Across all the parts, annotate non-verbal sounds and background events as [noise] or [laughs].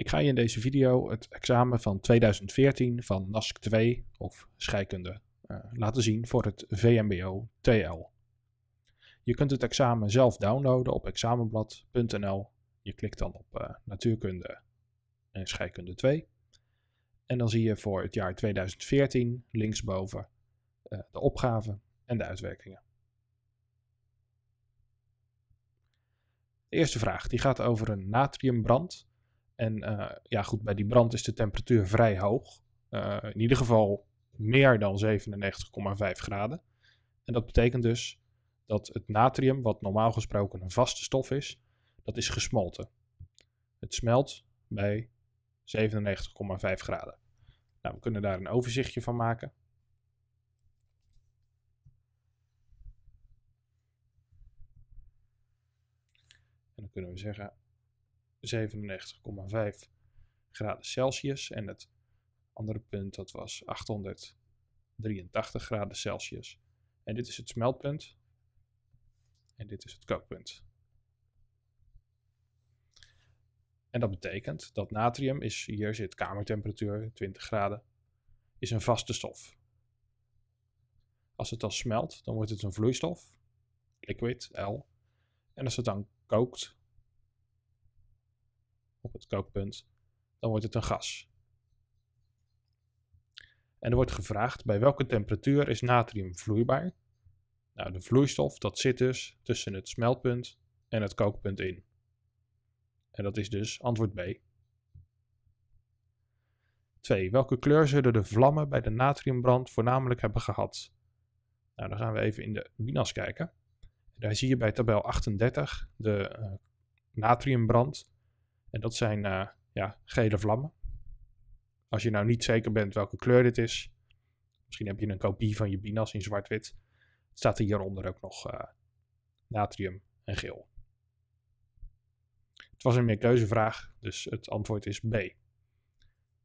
Ik ga je in deze video het examen van 2014 van NASC 2 of scheikunde eh, laten zien voor het VMBO TL. Je kunt het examen zelf downloaden op examenblad.nl. Je klikt dan op eh, natuurkunde en scheikunde 2. En dan zie je voor het jaar 2014 linksboven eh, de opgave en de uitwerkingen. De eerste vraag die gaat over een natriumbrand en eh, ja, goed, bij die brand is de temperatuur vrij hoog. Eh, in ieder geval meer dan 97,5 graden. En dat betekent dus dat het natrium, wat normaal gesproken een vaste stof is, dat is gesmolten. Het smelt bij 97,5 graden. Nou, we kunnen daar een overzichtje van maken. En dan kunnen we zeggen 97,5 graden Celsius. En het andere punt dat was 883 graden Celsius. En dit is het smeltpunt. En dit is het kookpunt. En dat betekent dat natrium is, hier zit kamertemperatuur 20 graden, is een vaste stof. Als het dan smelt, dan wordt het een vloeistof, liquid, L. En als het dan kookt, op het kookpunt, dan wordt het een gas. En er wordt gevraagd bij welke temperatuur is natrium vloeibaar? Nou, de vloeistof dat zit dus tussen het smeltpunt en het kookpunt in. En dat is dus antwoord B. 2. Welke kleur zullen de vlammen bij de natriumbrand voornamelijk hebben gehad? Nou, dan gaan we even in de Minas kijken. Daar zie je bij tabel 38 de eh, natriumbrand en dat zijn eh, ja, gele vlammen. Als je nou niet zeker bent welke kleur dit is, misschien heb je een kopie van je binas in zwart-wit, staat er hieronder ook nog eh, natrium en geel. Het was een meerkeuzevraag, dus het antwoord is B.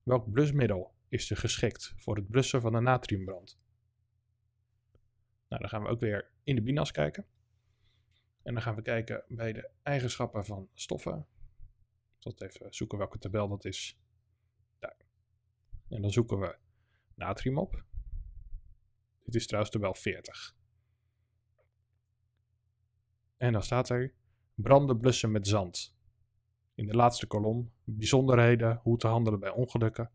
Welk blusmiddel is er geschikt voor het blussen van een natriumbrand? Nou, dan gaan we ook weer in de binas kijken. En dan gaan we kijken bij de eigenschappen van stoffen. Let even zoeken welke tabel dat is. Daar. En dan zoeken we natrium op. Dit is trouwens tabel 40. En dan staat er branden blussen met zand. In de laatste kolom bijzonderheden hoe te handelen bij ongelukken.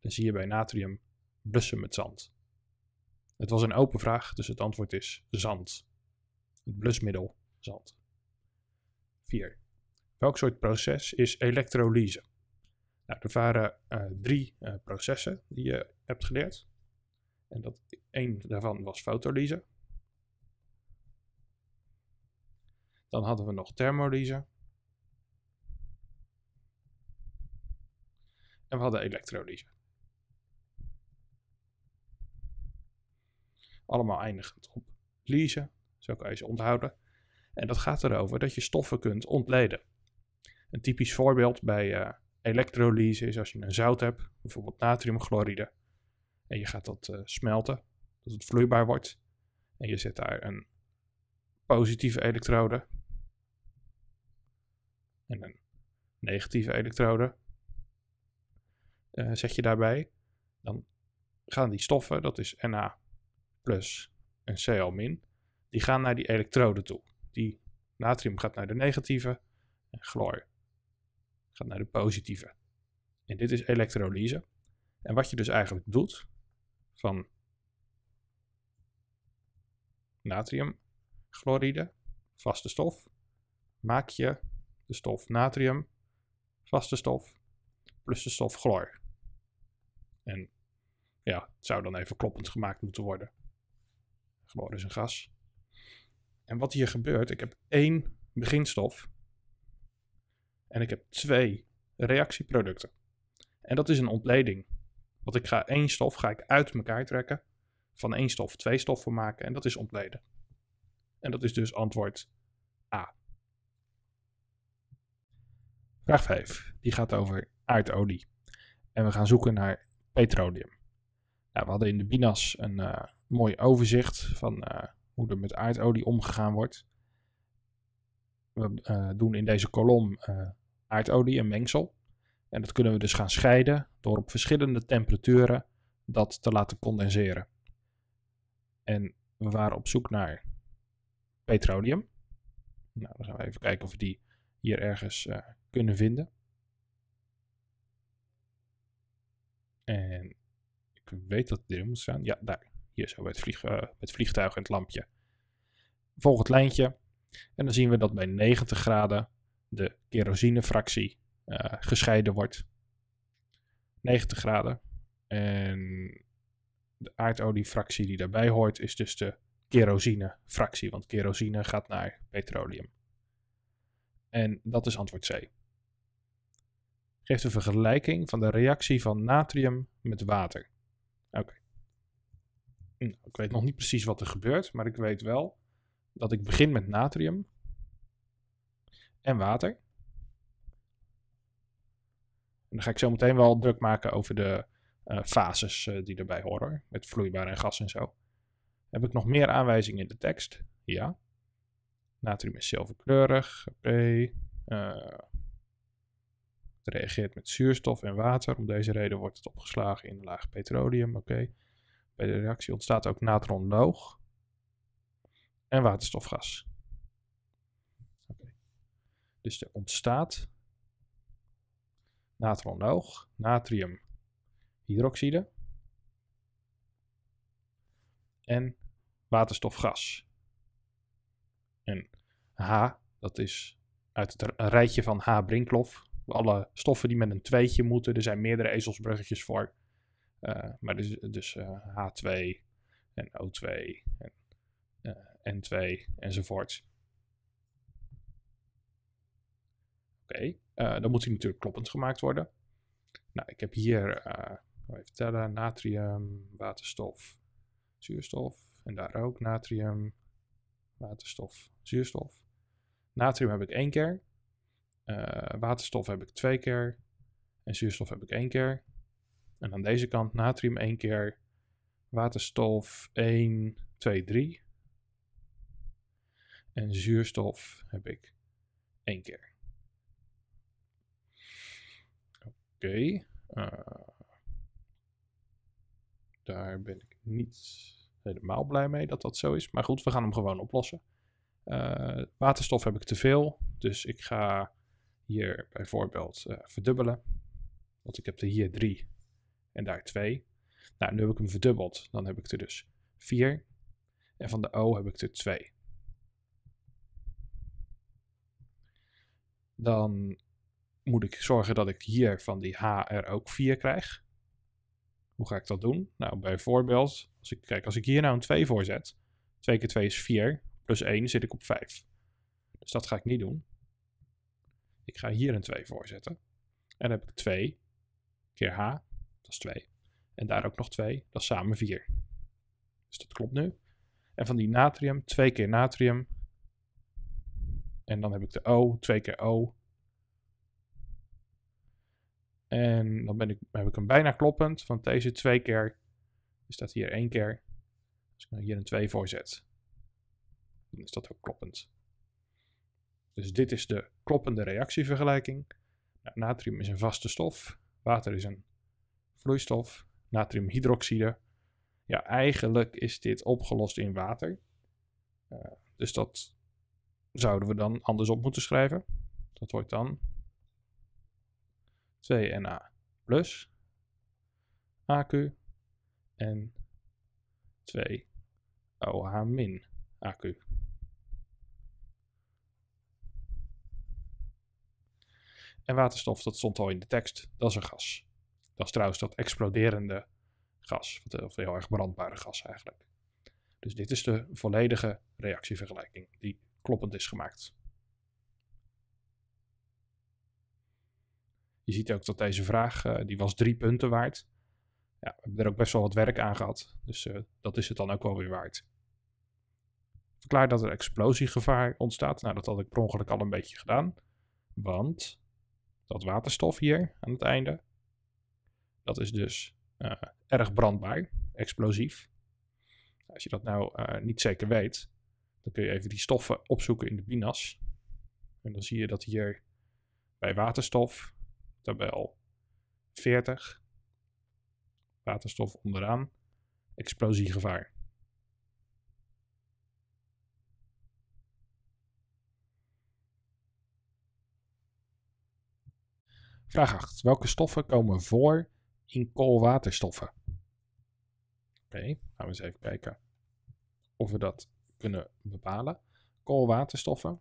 Dan zie je bij natrium blussen met zand. Het was een open vraag, dus het antwoord is zand. Het blusmiddel zand. 4. Welk soort proces is elektrolyse? Nou, er waren eh, drie eh, processen die je hebt geleerd. En dat, één daarvan was fotolyse. Dan hadden we nog thermolyse. En we hadden elektrolyse. Allemaal eindigend op lyse, zo kan je ze onthouden. En dat gaat erover dat je stoffen kunt ontleden. Een typisch voorbeeld bij uh, elektrolyse is als je een zout hebt, bijvoorbeeld natriumchloride, en je gaat dat eh, smelten, dat het vloeibaar wordt. En je zet daar een positieve elektrode en een negatieve elektrode eh, zet je daarbij. Dan gaan die stoffen, dat is Na plus en Cl min, die gaan naar die elektrode toe. Die natrium gaat naar de negatieve en chloor gaat naar de positieve. En dit is elektrolyse. En wat je dus eigenlijk doet van natriumchloride, vaste stof, maak je de stof natrium, vaste stof, plus de stof chloor. En ja, het zou dan even kloppend gemaakt moeten worden. Chloor is een gas. En wat hier gebeurt, ik heb één beginstof en ik heb twee reactieproducten. En dat is een ontleding. Want ik ga één stof ga ik uit elkaar trekken. Van één stof twee stoffen maken en dat is ontleden. En dat is dus antwoord A. Vraag 5. Die gaat over aardolie. En we gaan zoeken naar petroleum. Nou, we hadden in de Binas een eh, mooi overzicht van eh, hoe er met aardolie omgegaan wordt. We eh, doen in deze kolom aardolie, een mengsel. En dat kunnen we dus gaan scheiden door op verschillende temperaturen dat te laten condenseren. En we waren op zoek naar petroleum. Nou, dan gaan we even kijken of we die hier ergens eh, kunnen vinden. En ik weet dat het erin moet staan. Ja, daar. Hier zo bij het, het vliegtuig en het lampje. Volg het lijntje. En dan zien we dat bij 90 graden de kerosinefractie uh, gescheiden wordt. 90 graden. En de aardoliefractie die daarbij hoort is dus de kerosinefractie, want kerosine gaat naar petroleum. En dat is antwoord C. Geef een vergelijking van de reactie van natrium met water. Oké. Nou, ik weet nog niet precies wat er gebeurt, maar ik weet wel dat ik begin met natrium en water. En dan ga ik zo meteen wel druk maken over de uh, fases eh, die erbij horen, met vloeibaar en gas en zo. Heb ik nog meer aanwijzingen in de tekst? Ja. Natrium is zilverkleurig, P. Eh, het reageert met zuurstof en water. Om deze reden wordt het opgeslagen in laag petroleum. Oké. Bij de reactie ontstaat ook natronloog en waterstofgas. Dus er ontstaat natronoog, natriumhydroxide en waterstofgas. En H, dat is uit het rijtje van H. brinklof Alle stoffen die met een tweetje moeten. Er zijn meerdere ezelsbruggetjes voor. Eh, maar dus, dus H2 eh, en O2 en eh, N2 enzovoort. Oké, eh, dan moet die natuurlijk kloppend gemaakt worden. Nou, ik heb hier, even eh, tellen, natrium, waterstof, zuurstof. En daar ook natrium, waterstof, zuurstof. Natrium heb ik één keer. Eh, waterstof heb ik twee keer. En zuurstof heb ik één keer. En aan deze kant natrium één keer. Waterstof 1, 2, 3. En zuurstof heb ik één keer. Oké. Eh, daar ben ik niet helemaal blij mee dat dat zo is. Maar goed, we gaan hem gewoon oplossen. Eh, waterstof heb ik te veel, dus ik ga hier bijvoorbeeld eh, verdubbelen. Want ik heb er hier 3 en daar 2. Nou, nu heb ik hem verdubbeld. Dan heb ik er dus 4. En van de O heb ik er 2. Dan moet ik zorgen dat ik hier van die H er ook 4 krijg. Hoe ga ik dat doen? Nou, bijvoorbeeld, als ik, kijk, als ik hier nou een 2 voor zet, 2 keer 2 is 4, plus 1 zit ik op 5. Dus dat ga ik niet doen. Ik ga hier een 2 voor zetten. En dan heb ik 2 keer H, dat is 2. En daar ook nog 2, dat is samen 4. Dus dat klopt nu. En van die natrium, 2 keer natrium. En dan heb ik de O, 2 keer O, en dan ben ik, heb ik hem bijna kloppend, want deze twee keer is dat hier één keer. Als ik nou hier een 2 voor dan is dat ook kloppend. Dus dit is de kloppende reactievergelijking. Nou, natrium is een vaste stof, water is een vloeistof, natriumhydroxide. Ja, eigenlijk is dit opgelost in water. Eh, dus dat zouden we dan anders op moeten schrijven. Dat wordt dan 2Na plus AQ en 2OH min AQ. En waterstof, dat stond al in de tekst, dat is een gas. Dat is trouwens dat exploderende gas, eh, of heel erg brandbare gas eigenlijk. Dus dit is de volledige reactievergelijking die kloppend is gemaakt. Je ziet ook dat deze vraag, eh, die was drie punten waard. Ja, we hebben er ook best wel wat werk aan gehad. Dus eh, dat is het dan ook wel weer waard. Verklaar dat er explosiegevaar ontstaat. Nou, dat had ik per ongeluk al een beetje gedaan. Want dat waterstof hier aan het einde, dat is dus eh, erg brandbaar, explosief. Als je dat nou niet zeker weet, dan kun je even die stoffen opzoeken in de binas. En dan zie je dat hier bij waterstof tabel 40. Waterstof onderaan. Explosiegevaar. Vraag 8. Welke stoffen komen voor in koolwaterstoffen? Oké, gaan we eens even kijken of we dat kunnen bepalen. Koolwaterstoffen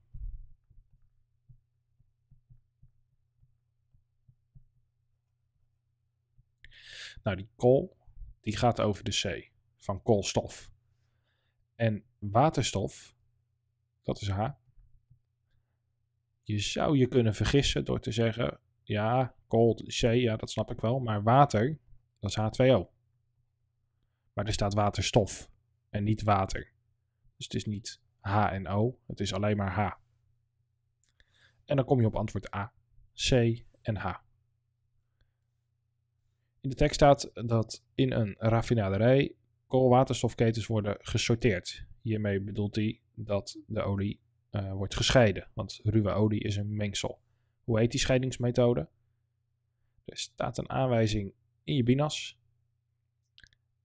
Nou, die kool die gaat over de C van koolstof. En waterstof, dat is H. Je zou je kunnen vergissen door te zeggen: ja, kool, C, ja, dat snap ik wel. Maar water, dat is H2O. Maar er staat waterstof en niet water. Dus het is niet H en O, het is alleen maar H. En dan kom je op antwoord A, C en H. In de tekst staat dat in een raffinaderij koolwaterstofketens worden gesorteerd. Hiermee bedoelt hij dat de olie eh, wordt gescheiden, want ruwe olie is een mengsel. Hoe heet die scheidingsmethode? Er staat een aanwijzing in je binas.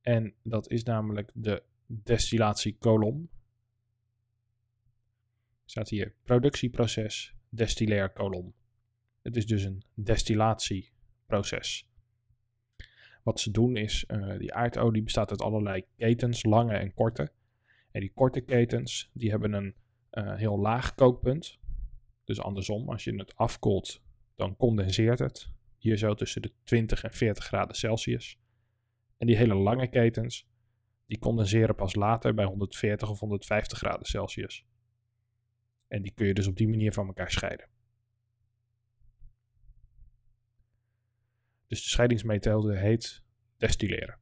En dat is namelijk de destillatiekolom. Staat hier productieproces, destillair kolom. Het is dus een destillatieproces. Wat ze doen is, uh, die aardolie bestaat uit allerlei ketens, lange en korte. En die korte ketens, die hebben een eh, heel laag kookpunt. Dus andersom, als je het afkoelt, dan condenseert het. Hier zo tussen de 20 en 40 graden Celsius. En die hele lange ketens, die condenseren pas later bij 140 of 150 graden Celsius. En die kun je dus op die manier van elkaar scheiden. Dus de scheidingsmethode heet destilleren.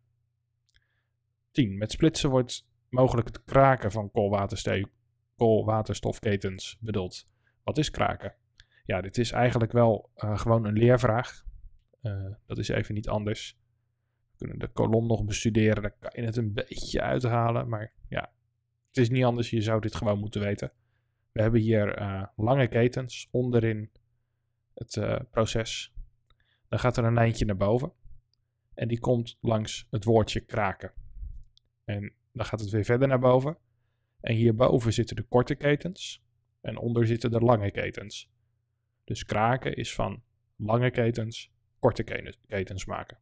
10. Met splitsen wordt mogelijk het kraken van koolwaterstofketens bedoeld. Wat is kraken? Ja, dit is eigenlijk wel eh, gewoon een leervraag. Eh, dat is even niet anders. We kunnen de kolom nog bestuderen. Dan kan je het een beetje uithalen. Maar ja, het is niet anders. Je zou dit gewoon moeten weten. We hebben hier eh, lange ketens onderin het proces. Dan gaat er een lijntje naar boven. En die komt langs het woordje kraken. En dan gaat het weer verder naar boven. En hierboven zitten de korte ketens. En onder zitten de lange ketens. Dus kraken is van lange ketens korte ketens maken.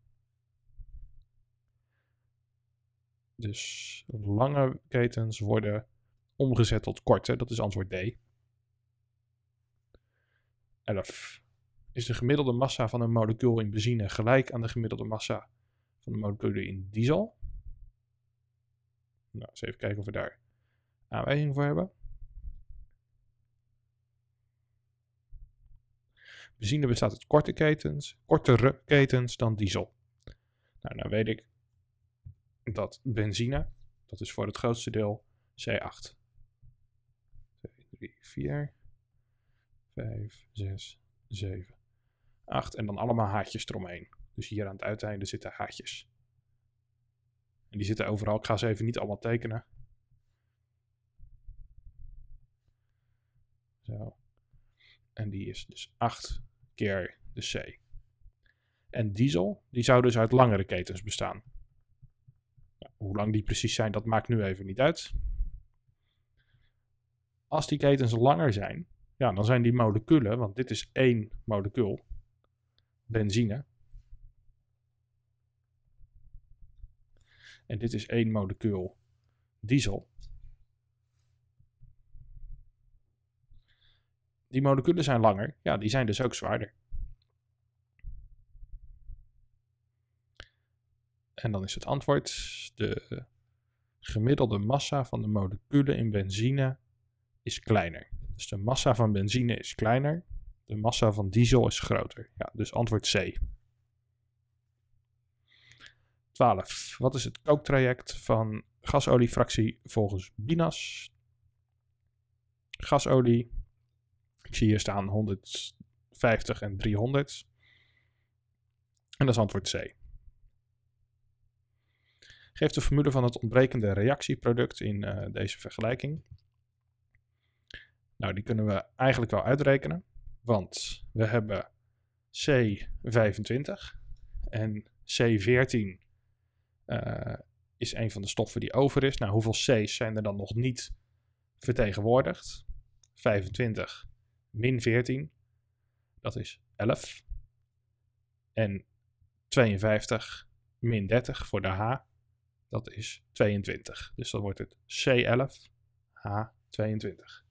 Dus lange ketens worden omgezet tot korte. Dat is antwoord D. 11 is de gemiddelde massa van een molecuul in benzine gelijk aan de gemiddelde massa van de moleculen in diesel. Nou, eens even kijken of we daar aanwijzing voor hebben. Benzine bestaat uit korte ketens, kortere ketens dan diesel. Nou, dan nou weet ik dat benzine, dat is voor het grootste deel C8. 2, 3, 4, 5, 6, 7. 8 en dan allemaal haartjes eromheen. Dus hier aan het uiteinde zitten haartjes. En die zitten overal. Ik ga ze even niet allemaal tekenen. Zo. En die is dus 8 keer de C. En diesel, die zou dus uit langere ketens bestaan. hoe lang die precies zijn, dat maakt nu even niet uit. Als die ketens langer zijn, ja, dan zijn die moleculen, want dit is één molecuul, benzine. En dit is één molecuul diesel. Die moleculen zijn langer, ja, die zijn dus ook zwaarder. En dan is het antwoord: de gemiddelde massa van de moleculen in benzine is kleiner. Dus de massa van benzine is kleiner de massa van diesel is groter. Ja, dus antwoord C. 12. Wat is het kooktraject van gasoliefractie volgens Binas? Gasolie. Ik zie hier staan 150 en 300. En dat is antwoord C. Geef de formule van het ontbrekende reactieproduct in eh, deze vergelijking. Nou, die kunnen we eigenlijk wel uitrekenen. Want we hebben C25 en C14 eh, is een van de stoffen die over is. Nou, hoeveel C's zijn er dan nog niet vertegenwoordigd? 25 min 14, dat is 11. En 52 min 30 voor de H, dat is 22. Dus dan wordt het C11, H22.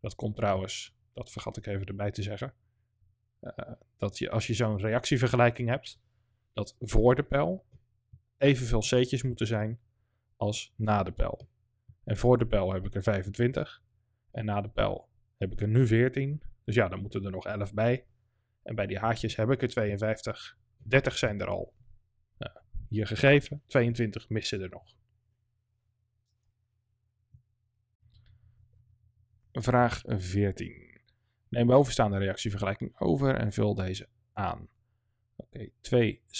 Dat komt trouwens, dat vergat ik even erbij te zeggen. Eh, dat je, als je zo'n reactievergelijking hebt, dat voor de pijl evenveel C'tjes moeten zijn als na de pijl. En voor de pijl heb ik er 25 en na de pijl heb ik er nu 14. Dus ja, dan moeten er nog 11 bij. En bij die haatjes heb ik er 52. 30 zijn er al eh, hier gegeven, 22 missen er nog. Vraag 14. Neem bovenstaande reactievergelijking over en vul deze aan. Oké, okay, 2 C14H30.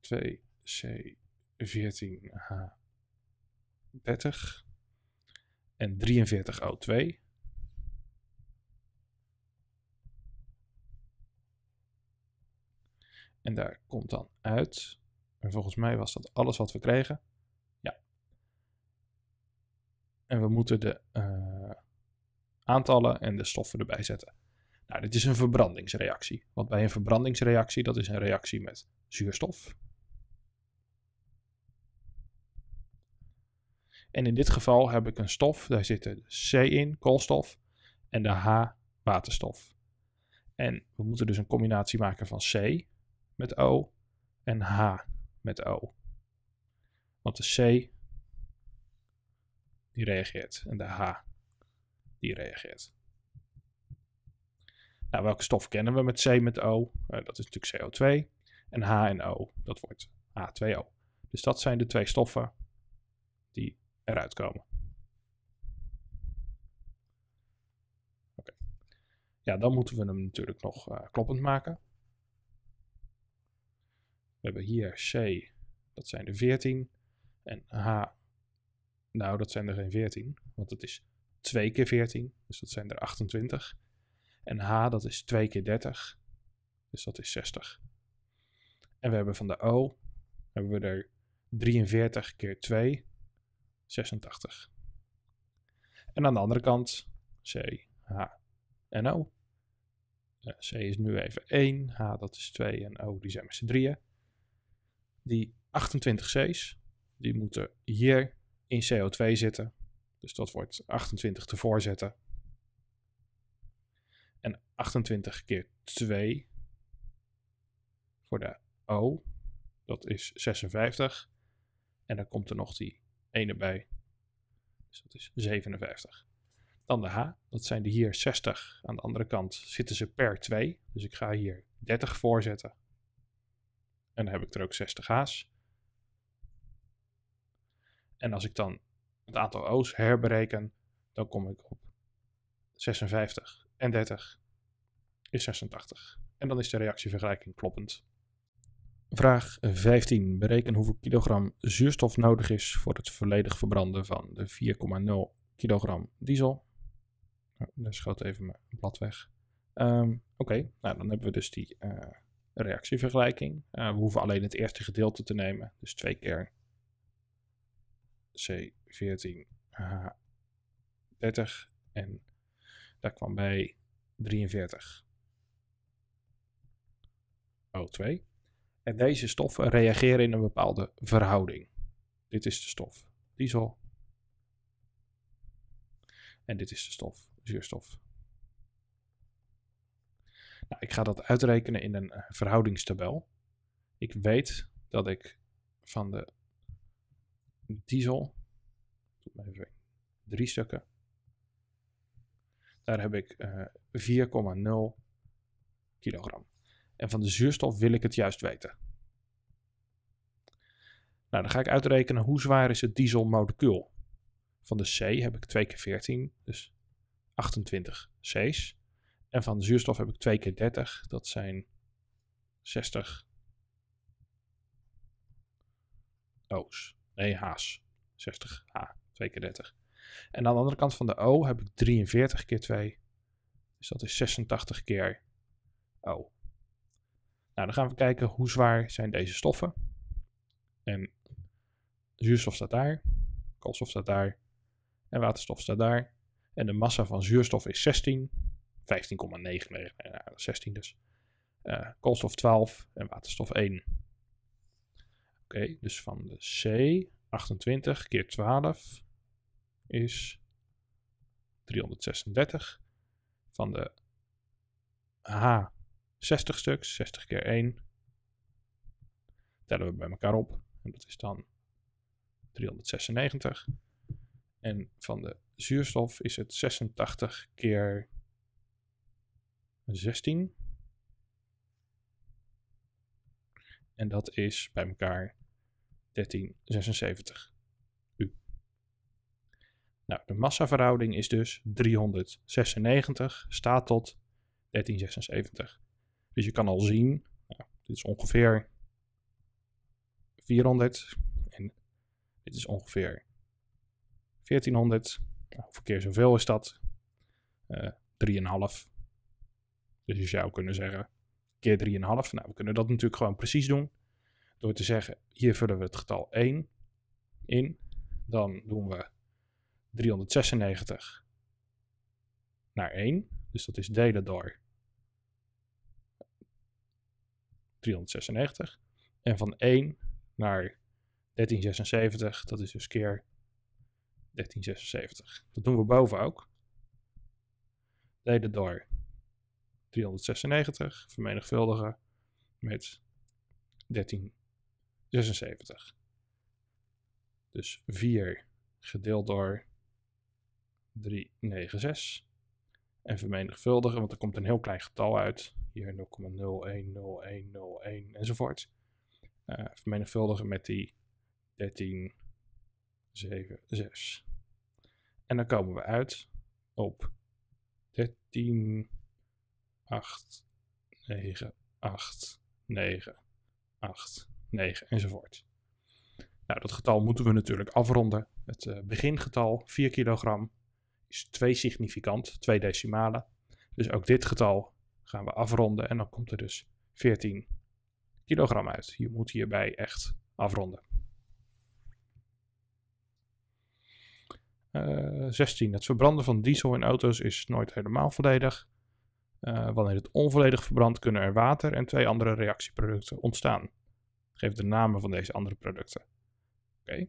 2 C14H30 en 43O2. En daar komt dan uit en volgens mij was dat alles wat we kregen. Ja. En we moeten de eh, aantallen en de stoffen erbij zetten. Nou, dit is een verbrandingsreactie. Want bij een verbrandingsreactie, dat is een reactie met zuurstof. En in dit geval heb ik een stof, daar zit C in, koolstof, en de H, waterstof. En we moeten dus een combinatie maken van C met O en H met O. Want de C, die reageert. En de H, die reageert. Nou, welke stof kennen we met C met O? Eh, dat is natuurlijk CO2. En H en O, dat wordt H2O. Dus dat zijn de twee stoffen die eruit komen. Ja, dan moeten we hem natuurlijk nog eh, kloppend maken. We hebben hier C, dat zijn er 14. En H, nou dat zijn er geen 14, want het is 2 keer 14, dus dat zijn er 28. En H, dat is 2 keer 30, dus dat is 60. En we hebben van de O, hebben we er 43 keer 2, 86. En aan de andere kant C, H en O. Eh, C is nu even 1, H dat is 2 en O die zijn met z'n drieën die 28 C's, die moeten hier in CO2 zitten. Dus dat wordt 28 te voorzetten. En 28 keer 2 voor de O, dat is 56. En dan komt er nog die ene bij. Dus dat is 57. Dan de H, dat zijn de hier 60. Aan de andere kant zitten ze per 2. Dus ik ga hier 30 voorzetten. En dan heb ik er ook 60 H's. En als ik dan het aantal O's herbereken, dan kom ik op 56 en 30 is 86. En dan is de reactievergelijking kloppend. Vraag 15. Bereken hoeveel kilogram zuurstof nodig is voor het volledig verbranden van de 4,0 kilogram diesel. Nou, dan schoot even mijn blad weg. Ehm, oké, nou dan hebben we dus die eh, reactievergelijking. Eh, we hoeven alleen het eerste gedeelte te nemen. Dus twee keer C14H30 en daar kwam bij 43 O2. En deze stoffen reageren in een bepaalde verhouding. Dit is de stof diesel. En dit is de stof zuurstof. Nou, ik ga dat uitrekenen in een eh, verhoudingstabel. Ik weet dat ik van de diesel, even drie stukken, daar heb ik 4,0 eh, kilogram. En van de zuurstof wil ik het juist weten. Nou, dan ga ik uitrekenen hoe zwaar is het dieselmolecuul. Van de C heb ik 2 keer 14, dus 28 C's. En van zuurstof heb ik 2 keer 30. Dat zijn 60 O's. Nee, H's. 60 H. 2 keer 30. En aan de andere kant van de O heb ik 43 keer 2. Dus dat is 86 keer O. Nou, dan gaan we kijken hoe zwaar zijn deze stoffen. En zuurstof staat daar, koolstof staat daar en waterstof staat daar. En de massa van zuurstof is 16 15,99, 16 dus. Uh, koolstof 12 en waterstof 1. Oké, dus van de C 28 keer 12 is 336. Van de H 60 stuks, 60 keer 1 tellen we bij elkaar op. En dat is dan 396. En van de zuurstof is het 86 keer 16. En dat is bij elkaar 1376 U. Nou, de massaverhouding is dus 396 staat tot 1376. Dus je kan al zien, nou, dit is ongeveer 400 en dit is ongeveer 1400. Nou, verkeer zoveel is dat. Uh, eh, 3,5. Dus je zou kunnen zeggen, keer 3,5. Nou, we kunnen dat natuurlijk gewoon precies doen. Door te zeggen, hier vullen we het getal 1 in. Dan doen we 396 naar 1. Dus dat is delen door 396. En van 1 naar 1376, dat is dus keer 1376. Dat doen we boven ook. Delen door 396 vermenigvuldigen met 1376. Dus 4 gedeeld door 396 en vermenigvuldigen, want er komt een heel klein getal uit. Hier 0,010101 enzovoort. Eh, vermenigvuldigen met die 1376. En dan komen we uit op 13. 8, 9, 8, 9, 8, 9 enzovoort. Nou, dat getal moeten we natuurlijk afronden. Het uh, begingetal 4 kilogram is 2 significant, 2 decimalen. Dus ook dit getal gaan we afronden en dan komt er dus 14 kilogram uit. Je moet hierbij echt afronden. Uh, eh, 16. Het verbranden van diesel in auto's is nooit helemaal volledig. Eh, wanneer het onvolledig verbrandt, kunnen er water en twee andere reactieproducten ontstaan. Geef de namen van deze andere producten. Oké.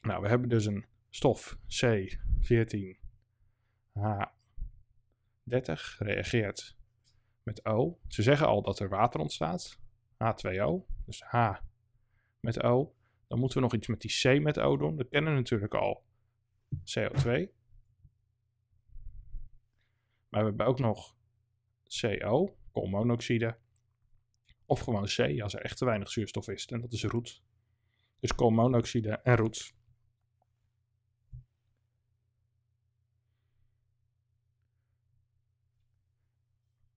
Nou, we hebben dus een stof C14H30 reageert met O. Ze zeggen al dat er water ontstaat. H2O, dus H met O. Dan moeten we nog iets met die C met O doen. We kennen natuurlijk al. CO2. Maar we hebben ook nog CO, koolmonoxide. Of gewoon C als er echt te weinig zuurstof is. En dat is roet. Dus koolmonoxide en roet.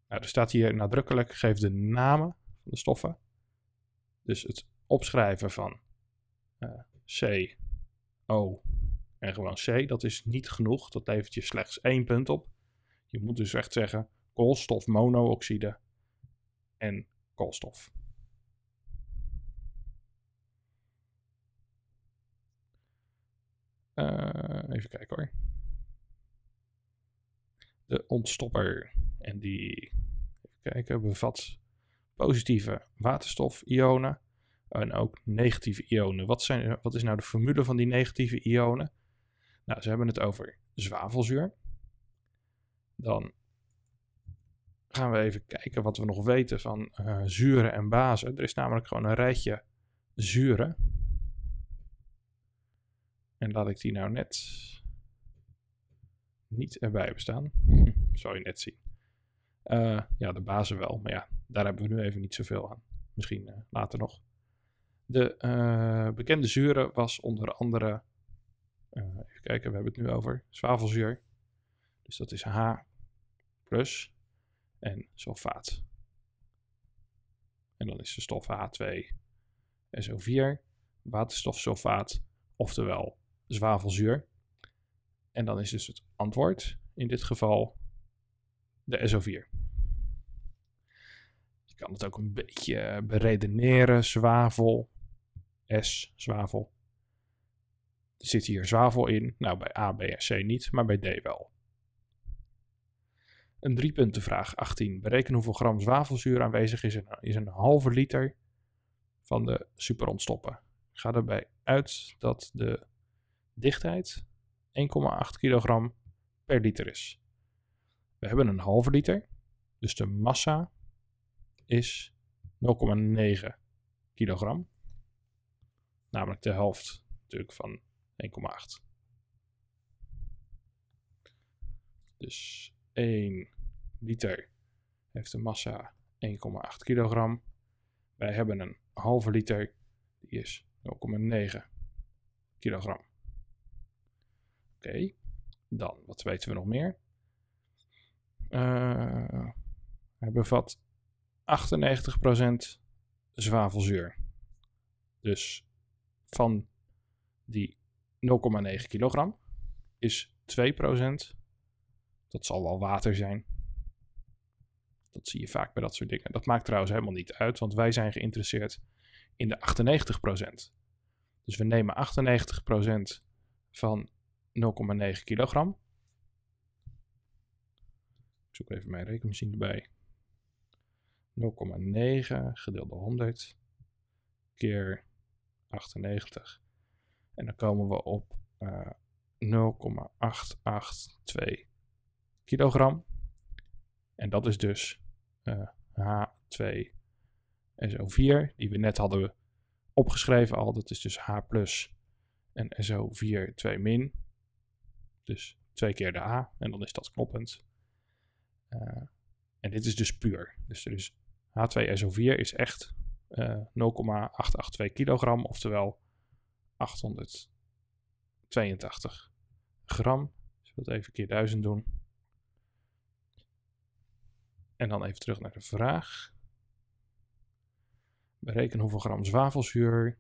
Nou, er staat hier nadrukkelijk, geef de namen van de stoffen. Dus het opschrijven van uh, C, O en gewoon C, dat is niet genoeg. Dat levert je slechts één punt op. Je moet dus echt zeggen, koolstofmonooxide en koolstof. Eh, even kijken hoor. De ontstopper. En die even kijken, bevat positieve waterstofionen en ook negatieve ionen. Wat, zijn, wat is nou de formule van die negatieve ionen? Nou, ze hebben het over zwavelzuur. Dan gaan we even kijken wat we nog weten van uh, zuren en bazen. Er is namelijk gewoon een rijtje zuren. En laat ik die nou net niet erbij bestaan. [laughs] zou je net zien. Eh, ja, de bazen wel, maar ja, daar hebben we nu even niet zoveel aan. Misschien eh, later nog. De bekende zuren was onder andere, even kijken, we hebben het nu over, zwavelzuur. Dus dat is H plus en sulfaat. En dan is de stof H2SO4, waterstofsulfaat, oftewel zwavelzuur. En dan is dus het antwoord in dit geval de SO4. Je kan het ook een beetje beredeneren, zwavel, S, zwavel. Er zit hier zwavel in? Nou, bij A, B en C niet, maar bij D wel. Een vraag 18. Bereken hoeveel gram zwavelzuur aanwezig is in, een halve liter van de superontstoppen. Ik ga erbij uit dat de dichtheid 1,8 kilogram per liter is. We hebben een halve liter, dus de massa is 0,9 kilogram. Namelijk de helft natuurlijk van 1,8. Dus 1 liter heeft een massa 1,8 kilogram. Wij hebben een halve liter, die is 0,9 kilogram. Oké, dan wat weten we nog meer? Eh, hij bevat 98% zwavelzuur. Dus van die 0,9 kilogram is 2%, dat zal wel water zijn, dat zie je vaak bij dat soort dingen. Dat maakt trouwens helemaal niet uit, want wij zijn geïnteresseerd in de 98%. Dus we nemen 98% van 0,9 kilogram. Ik zoek even mijn rekenmachine erbij. 0,9 gedeeld door 100 keer 98. En dan komen we op 0,882 eh, kilogram. En dat is dus H2SO4, eh, die we net hadden opgeschreven al. Dat is dus H plus en SO4 2 min. Dus twee keer de A en dan is dat knoppend. Uh, en dit is dus puur. Dus er is H2SO4 is echt uh, eh, 0,882 kilogram, oftewel 882 gram. ik we het even keer 1000 doen. En dan even terug naar de vraag. Bereken hoeveel gram zwavelzuur.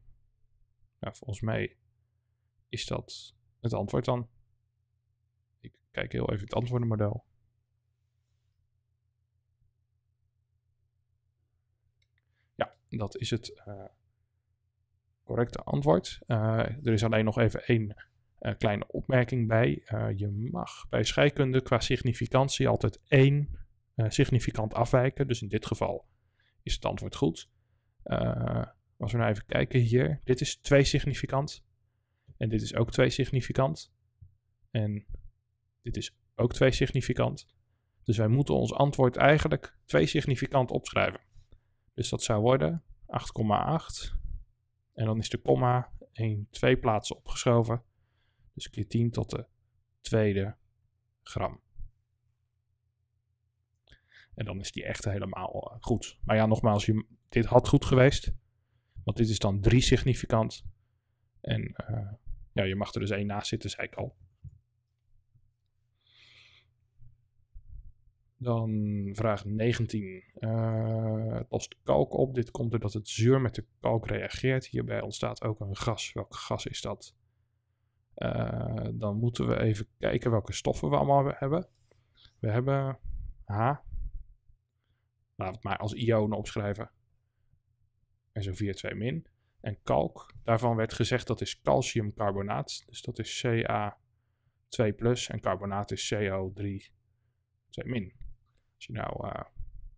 Nou, volgens mij is dat het antwoord dan. Ik kijk heel even het antwoordenmodel. Ja, dat is het eh, correcte antwoord. Eh, er is alleen nog even één eh, kleine opmerking bij. je mag bij scheikunde qua significantie altijd één eh, significant afwijken. Dus in dit geval is het antwoord goed. Eh, als we nou even kijken hier, dit is 2 significant. En dit is ook 2 significant. En dit is ook 2 significant. Dus wij moeten ons antwoord eigenlijk 2 significant opschrijven. Dus dat zou worden 8,8. En dan is de komma 1, 2 plaatsen opgeschoven. Dus keer 10 tot de tweede gram. En dan is die echt helemaal eh, goed. Maar ja, nogmaals, je, dit had goed geweest. Want dit is dan drie significant. En eh, ja, je mag er dus één naast zitten, zei ik al. Dan vraag 19. Uh, eh, het lost kalk op. Dit komt doordat het zuur met de kalk reageert. Hierbij ontstaat ook een gas. Welk gas is dat? dan moeten we even kijken welke stoffen we allemaal hebben. We hebben H, Laat het maar als ionen opschrijven. En zo 4,2 min. En kalk, daarvan werd gezegd dat is calciumcarbonaat. Dus dat is Ca2 plus en carbonaat is CO3 2 min. Als je nou uh,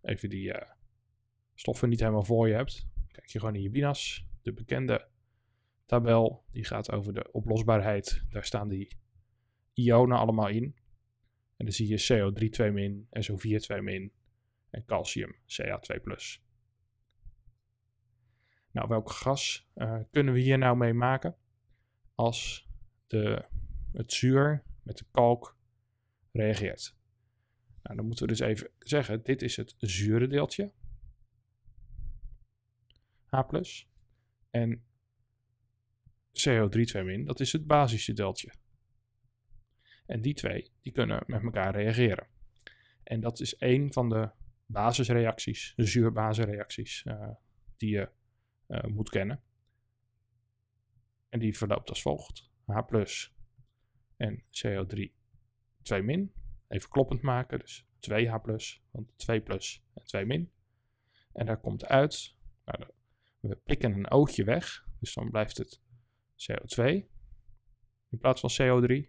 even die uh, stoffen niet helemaal voor je hebt, kijk je gewoon in je binas. De bekende tabel, die gaat over de oplosbaarheid. Daar staan die ionen allemaal in. En dan zie je CO3 2 min, SO4 2 min, en calcium, CA2+. Nou, welk gas eh, kunnen we hier nou mee maken? Als de, het zuur met de kalk reageert. Nou, dan moeten we dus even zeggen, dit is het zure deeltje. H+. En co 3 dat is het basische deeltje. En die twee, die kunnen met elkaar reageren. En dat is een van de basisreacties, zuurbasereacties uh, eh, die je eh, moet kennen. En die verloopt als volgt: H en CO3 2 min. Even kloppend maken, dus 2H, want 2 plus en 2 min. En daar komt uit, nou, we pikken een oogje weg, dus dan blijft het CO2 in plaats van CO3.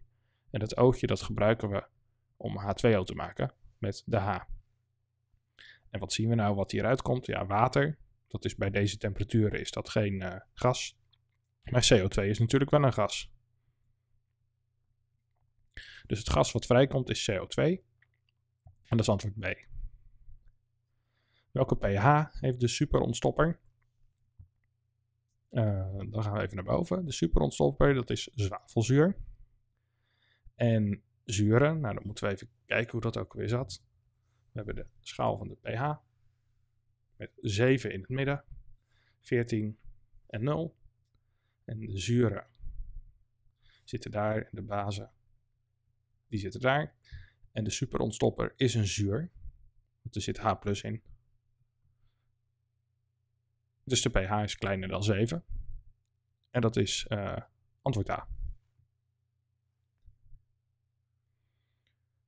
En dat oogje dat gebruiken we om H2O te maken met de H. En wat zien we nou wat hieruit komt? Ja, water. Dat is bij deze temperaturen is dat geen eh, gas. Maar CO2 is natuurlijk wel een gas. Dus het gas wat vrijkomt is CO2. En dat is antwoord B. Welke pH heeft de superontstopper? Eh, dan gaan we even naar boven. De superontstopper, dat is zwavelzuur. En zuren, nou dan moeten we even kijken hoe dat ook weer zat. We hebben de schaal van de pH met 7 in het midden, 14 en 0. En de zuren zitten daar en de bazen die zitten daar. En de superontstopper is een zuur, want er zit H in. Dus de pH is kleiner dan 7. En dat is eh, antwoord A.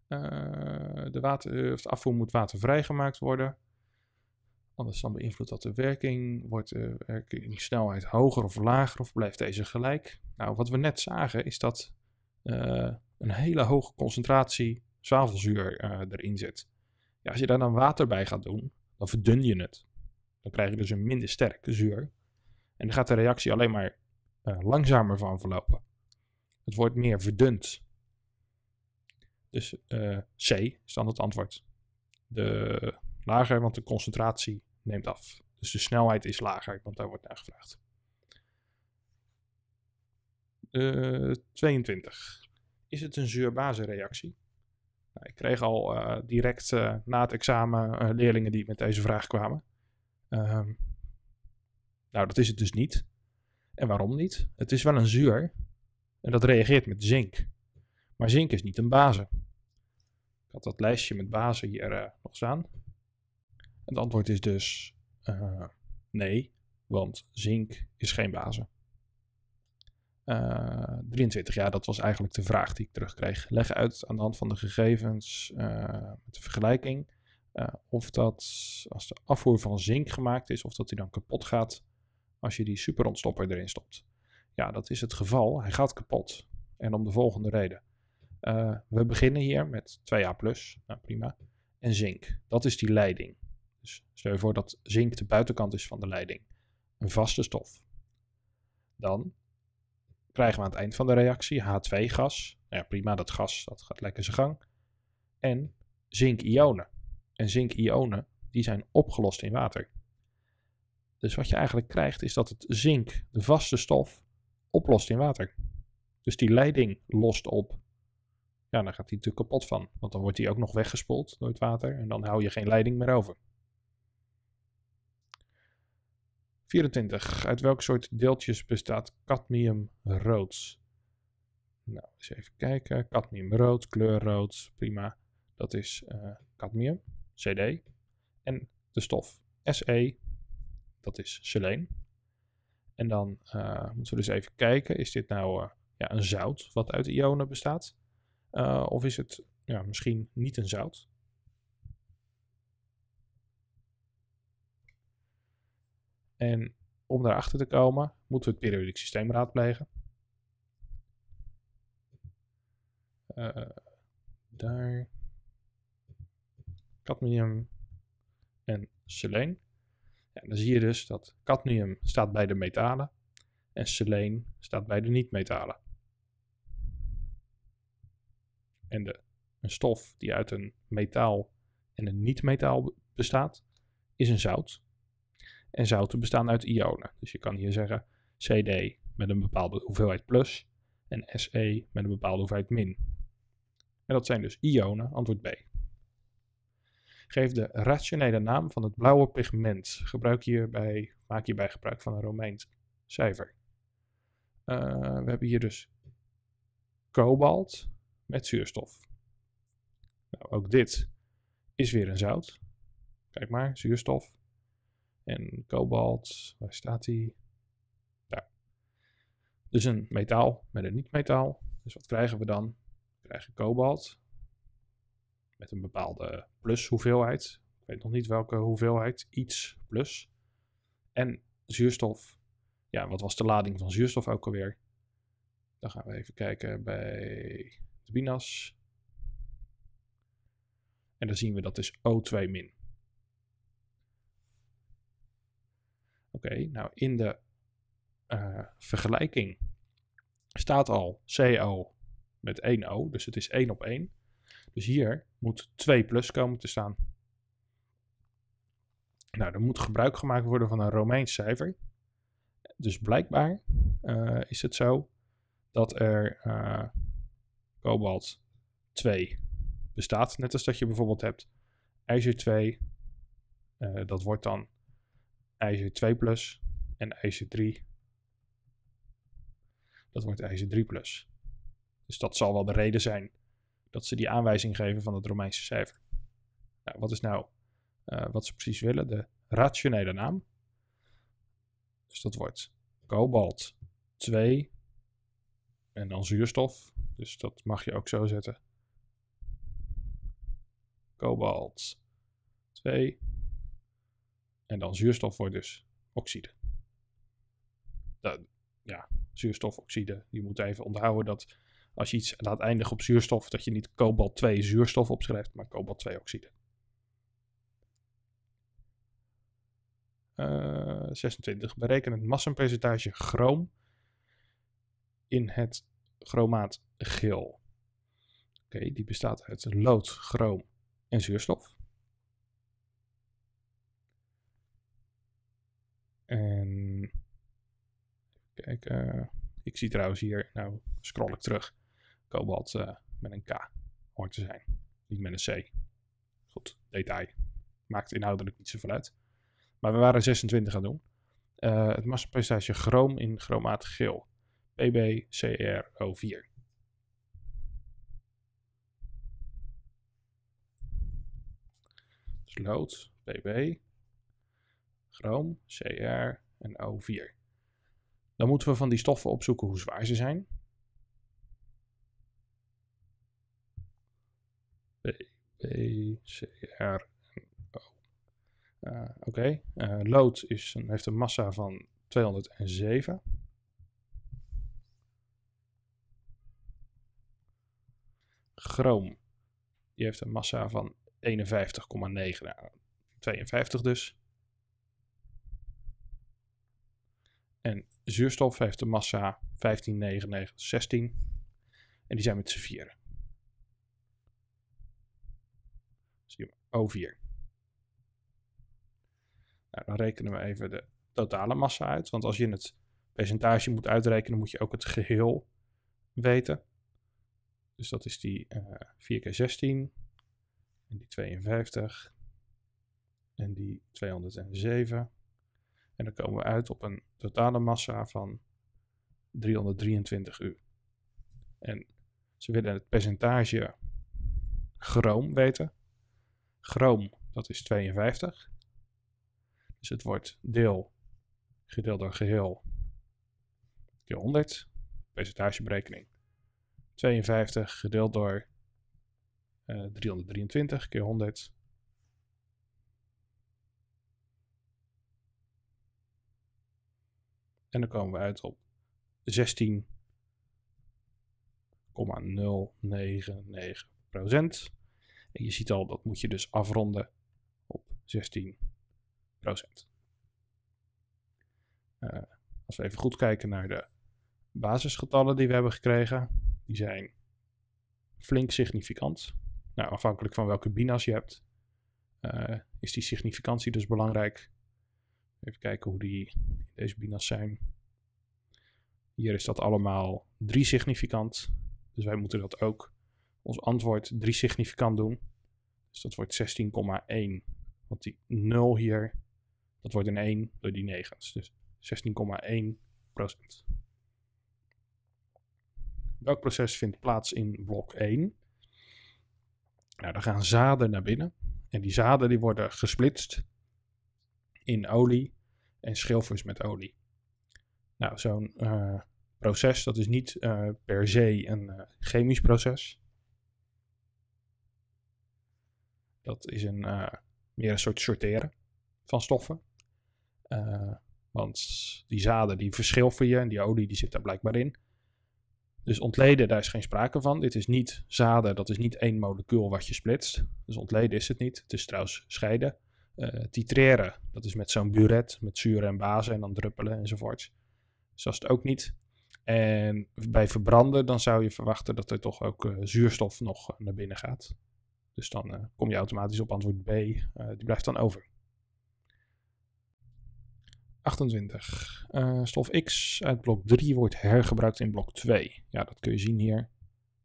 Eh de, water, eh, of afvoer moet watervrij gemaakt worden. Anders dan beïnvloedt dat de werking. Wordt de werkingssnelheid hoger of lager of blijft deze gelijk? Nou, wat we net zagen is dat eh, een hele hoge concentratie zwavelzuur eh, erin zit. Ja, als je daar dan water bij gaat doen, dan verdun je het. Dan krijg je dus een minder sterke zuur. En dan gaat de reactie alleen maar langzamer van verlopen. Het wordt meer verdund. Dus eh, C is dan het antwoord. De lager, want de concentratie neemt af. Dus de snelheid is lager, want daar wordt naar gevraagd. 22. Eh, is het een zuurbazenreactie? Nou, ik kreeg al eh, direct na het examen leerlingen die met deze vraag kwamen. Ehm, nou, dat is het dus niet. En waarom niet? Het is wel een zuur en dat reageert met zink. Maar zink is niet een base had dat lijstje met bazen hier eh, nog staan. Het antwoord is dus eh, nee, want zink is geen bazen. 23 eh, jaar, dat was eigenlijk de vraag die ik terugkreeg. Leg uit aan de hand van de gegevens met de vergelijking of dat als de afvoer van zink gemaakt is, of dat die dan kapot gaat als je die superontstopper erin stopt. Ja, dat is het geval. Hij gaat kapot. En om de volgende reden. Eh, we beginnen hier met 2A+, nou prima, en zink. Dat is die leiding. Dus stel je voor dat zink de buitenkant is van de leiding. Een vaste stof. Dan krijgen we aan het eind van de reactie H2-gas. Nou ja, prima, dat gas dat gaat lekker zijn gang. En zink-ionen. En zink-ionen die zijn opgelost in water. Dus wat je eigenlijk krijgt is dat het zink, de vaste stof, oplost in water. Dus die leiding lost op ja, dan gaat hij natuurlijk kapot van. Want dan wordt hij ook nog weggespoeld door het water en dan hou je geen leiding meer over. 24. Uit welk soort deeltjes bestaat cadmium rood? Nou, eens even kijken. Cadmium rood, kleurrood, prima. Dat is eh, cadmium, CD. En de stof SE, dat is seleen. En dan eh, moeten we dus even kijken, is dit nou eh, ja, een zout wat uit ionen bestaat? Uh, of is het ja, misschien niet een zout? En om daarachter te komen, moeten we het periodiek systeem raadplegen. Eh, daar. Cadmium en seleen. Ja, dan zie je dus dat cadmium staat bij de metalen en seleen staat bij de niet-metalen. en de, een stof die uit een metaal en een niet-metaal bestaat, is een zout. En zouten bestaan uit ionen. Dus je kan hier zeggen CD met een bepaalde hoeveelheid plus en SE met een bepaalde hoeveelheid min. En dat zijn dus ionen, antwoord B. Geef de rationele naam van het blauwe pigment. Gebruik hierbij, maak hierbij gebruik van een Romeins cijfer. Eh, we hebben hier dus kobalt met zuurstof. Nou, ook dit is weer een zout. Kijk maar, zuurstof. En kobalt, waar staat die? Daar. Dus een metaal met een niet-metaal. Dus wat krijgen we dan? We krijgen kobalt met een bepaalde plushoeveelheid. Ik weet nog niet welke hoeveelheid, iets plus. En zuurstof. Ja, wat was de lading van zuurstof ook alweer? Dan gaan we even kijken bij en dan zien we dat is dus O2 min. Oké, nou in de eh, vergelijking staat al CO met 1 O, dus het is 1 op 1. Dus hier moet 2 plus komen te staan. Nou, er moet gebruik gemaakt worden van een Romeins cijfer. Dus blijkbaar eh, is het zo dat er eh, Kobalt 2 bestaat, net als dat je bijvoorbeeld hebt IJzer 2, eh, dat wordt dan IJzer 2 plus en IJzer 3, dat wordt IJzer 3 plus. Dus dat zal wel de reden zijn dat ze die aanwijzing geven van het Romeinse cijfer. Nou, wat is nou eh, wat ze precies willen? De rationele naam. Dus dat wordt kobalt 2 en dan zuurstof dus dat mag je ook zo zetten. Kobalt 2. En dan zuurstof wordt dus oxide. Dat, ja, zuurstofoxide. Je moet even onthouden dat als je iets laat eindigen op zuurstof, dat je niet kobalt 2 zuurstof opschrijft, maar kobalt 2 oxide. Uh, eh, 26. Bereken het massenpercentage chroom in het chromaat geel. Oké, die bestaat uit lood, chroom en zuurstof. En kijk, eh, ik zie trouwens hier, nou scroll ik terug, kobalt uh, met een K hoort te zijn, niet met een C. Goed, detail. Maakt inhoudelijk niet zoveel uit. Maar we waren 26 aan het doen. Uh, het massapercentage chroom in chromaat geel. PBCRO4. Dus lood, PB, chroom, CR en O4. Dan moeten we van die stoffen opzoeken hoe zwaar ze zijn. B, C, R O. Uh, Oké, okay. uh, eh, lood is, heeft een massa van 207. Chrome, die heeft een massa van 51,9. 52 nou, dus. En zuurstof heeft een massa 15, 16. En die zijn met z'n vieren. Zie je O4. Nou, dan rekenen we even de totale massa uit. Want als je het percentage moet uitrekenen, moet je ook het geheel weten. Dus dat is die uh, eh, 4x16 en die 52 en die 207. En dan komen we uit op een totale massa van 323 U. En ze willen het percentage chroom weten. Chroom, dat is 52. Dus het wordt deel gedeeld door geheel keer 100. Percentageberekening. 52 gedeeld door 323 eh, keer 100. En dan komen we uit op 16,099 procent. En je ziet al, dat moet je dus afronden op 16 procent. Eh, als we even goed kijken naar de basisgetallen die we hebben gekregen, die zijn flink significant. Nou, afhankelijk van welke binas je hebt, eh, is die significantie dus belangrijk. Even kijken hoe die deze binas zijn. Hier is dat allemaal 3 significant. Dus wij moeten dat ook, ons antwoord 3 significant doen. Dus dat wordt 16,1. Want die 0 hier, dat wordt een 1 door die negens. Dus 16,1 procent. Welk proces vindt plaats in blok 1? Nou, dan gaan zaden naar binnen. En die zaden die worden gesplitst in olie en schilfers met olie. Nou, zo'n eh, proces dat is niet eh, per se een eh, chemisch proces. Dat is een, meer een soort sorteren van stoffen. want die zaden die je en die olie die zit daar blijkbaar in. Dus ontleden, daar is geen sprake van. Dit is niet zaden, dat is niet één molecuul wat je splitst. Dus ontleden is het niet. Het is trouwens scheiden. Uh, titreren, dat is met zo'n buret, met zuren en bazen en dan druppelen enzovoorts. Zo dus is het ook niet. En bij verbranden, dan zou je verwachten dat er toch ook eh, zuurstof nog eh, naar binnen gaat. Dus dan kom je automatisch op antwoord B. die blijft dan over. 28. Eh, stof X uit blok 3 wordt hergebruikt in blok 2. Ja, dat kun je zien hier.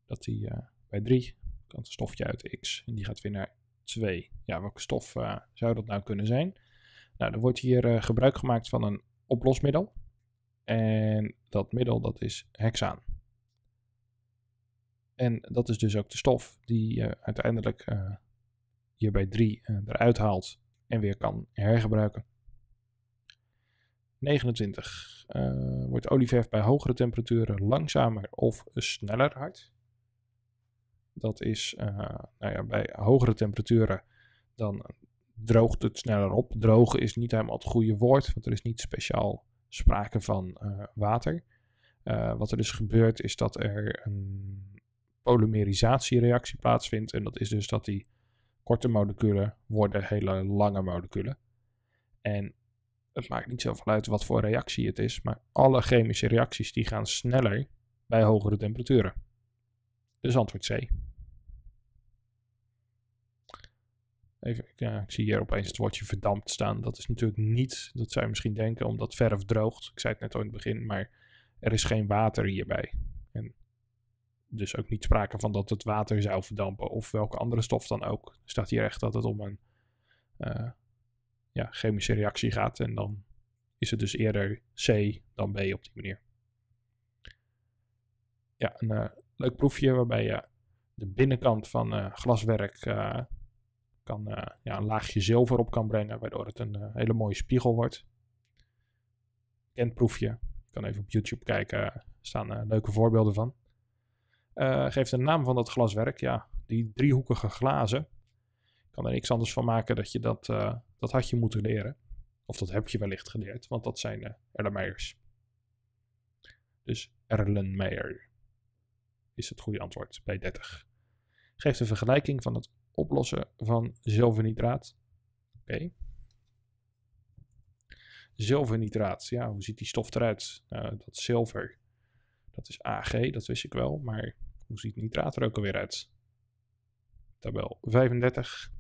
Dat die eh, bij 3 kan een stofje uit X en die gaat weer naar 2. Ja, welke stof eh, zou dat nou kunnen zijn? Nou, er wordt hier gebruik gemaakt van een oplosmiddel. En dat middel, dat is hexaan. En dat is dus ook de stof die je uiteindelijk hier bij 3 eruit haalt en weer kan hergebruiken. 29. Eh, wordt olieverf bij hogere temperaturen langzamer of sneller hard? Dat is uh, nou ja, bij hogere temperaturen dan droogt het sneller op. Drogen is niet helemaal het goede woord, want er is niet speciaal sprake van eh, water. wat er dus gebeurt is dat er een polymerisatiereactie plaatsvindt. En dat is dus dat die korte moleculen worden hele lange moleculen. En het maakt niet zoveel uit wat voor reactie het is, maar alle chemische reacties die gaan sneller bij hogere temperaturen. Dus antwoord C. Even, ja, ik zie hier opeens het woordje verdampt staan. Dat is natuurlijk niet, dat zou je misschien denken, omdat verf droogt. Ik zei het net al in het begin, maar er is geen water hierbij. En dus ook niet sprake van dat het water zou verdampen of welke andere stof dan ook. Er staat hier echt dat het om een eh, ja, chemische reactie gaat. En dan is het dus eerder C dan B op die manier. Ja, een eh, leuk proefje waarbij je de binnenkant van eh, glaswerk eh, kan, ja, een laagje zilver op kan brengen, waardoor het een hele mooie spiegel wordt. Kent proefje. Je kan even op YouTube kijken, er staan leuke voorbeelden van. geeft de naam van dat glaswerk. Ja, die driehoekige glazen. Ik kan er niks anders van maken dat je dat dat had je moeten leren. Of dat heb je wellicht geleerd, want dat zijn uh, eh, Erlenmeyers. Dus Erlenmeyer is het goede antwoord bij 30. Geeft de vergelijking van het oplossen van zilvernitraat. Oké. Okay. Zilvernitraat, ja, hoe ziet die stof eruit? Nou, dat zilver, dat is AG, dat wist ik wel, maar hoe ziet nitraat er ook alweer uit? Tabel 35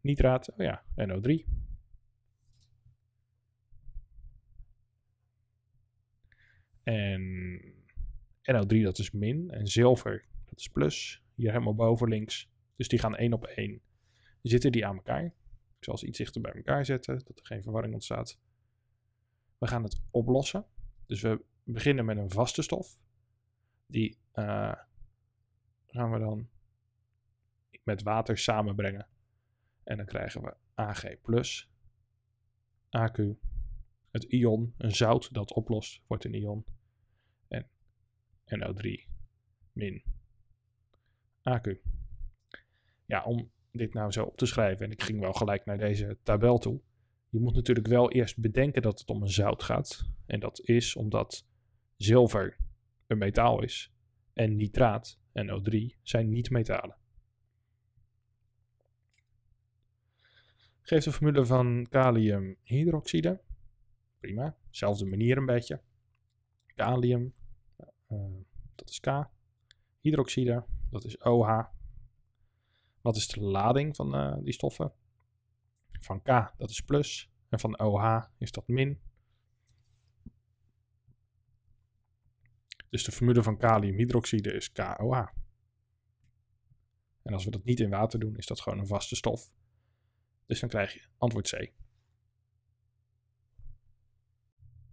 nitraat, oh ja, NO3. En NO3 dat is min en zilver dat is plus. Hier helemaal boven links. Dus die gaan één op één. Zitten die aan elkaar? Ik zal ze iets dichter bij elkaar zetten, dat er geen verwarring ontstaat. We gaan het oplossen. Dus we beginnen met een vaste stof. Die eh, gaan we dan met water samenbrengen. En dan krijgen we AG+, AQ, het ion, een zout dat oplost, wordt een ion. En NO3 min AQ. Ja, om dit nou zo op te schrijven, en ik ging wel gelijk naar deze tabel toe. Je moet natuurlijk wel eerst bedenken dat het om een zout gaat. En dat is omdat zilver een metaal is en nitraat, NO3, zijn niet metalen. Geef de formule van kaliumhydroxide. Prima. Zelfde manier een beetje. Kalium, eh, dat is K. Hydroxide, dat is OH. Wat is de lading van eh, die stoffen? Van K, dat is plus. En van OH is dat min. Dus de formule van kaliumhydroxide is KOH. En als we dat niet in water doen, is dat gewoon een vaste stof. Dus dan krijg je antwoord C.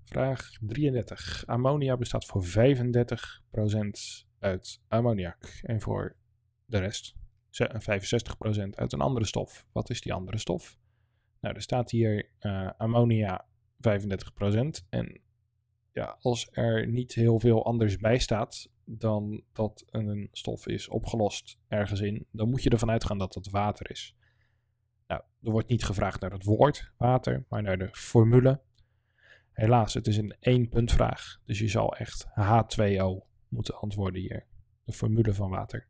Vraag 33. Ammonia bestaat voor 35% uit ammoniak en voor de rest 65% eh, uit een andere stof. Wat is die andere stof? Nou, er staat hier uh, ammonia 35%. En ja, als er niet heel veel anders bij staat dan dat een stof is opgelost ergens in, dan moet je ervan uitgaan dat dat water is. Nou, er wordt niet gevraagd naar het woord water, maar naar de formule. Helaas, het is een één punt vraag. Dus je zal echt H2O moeten antwoorden hier. De formule van water.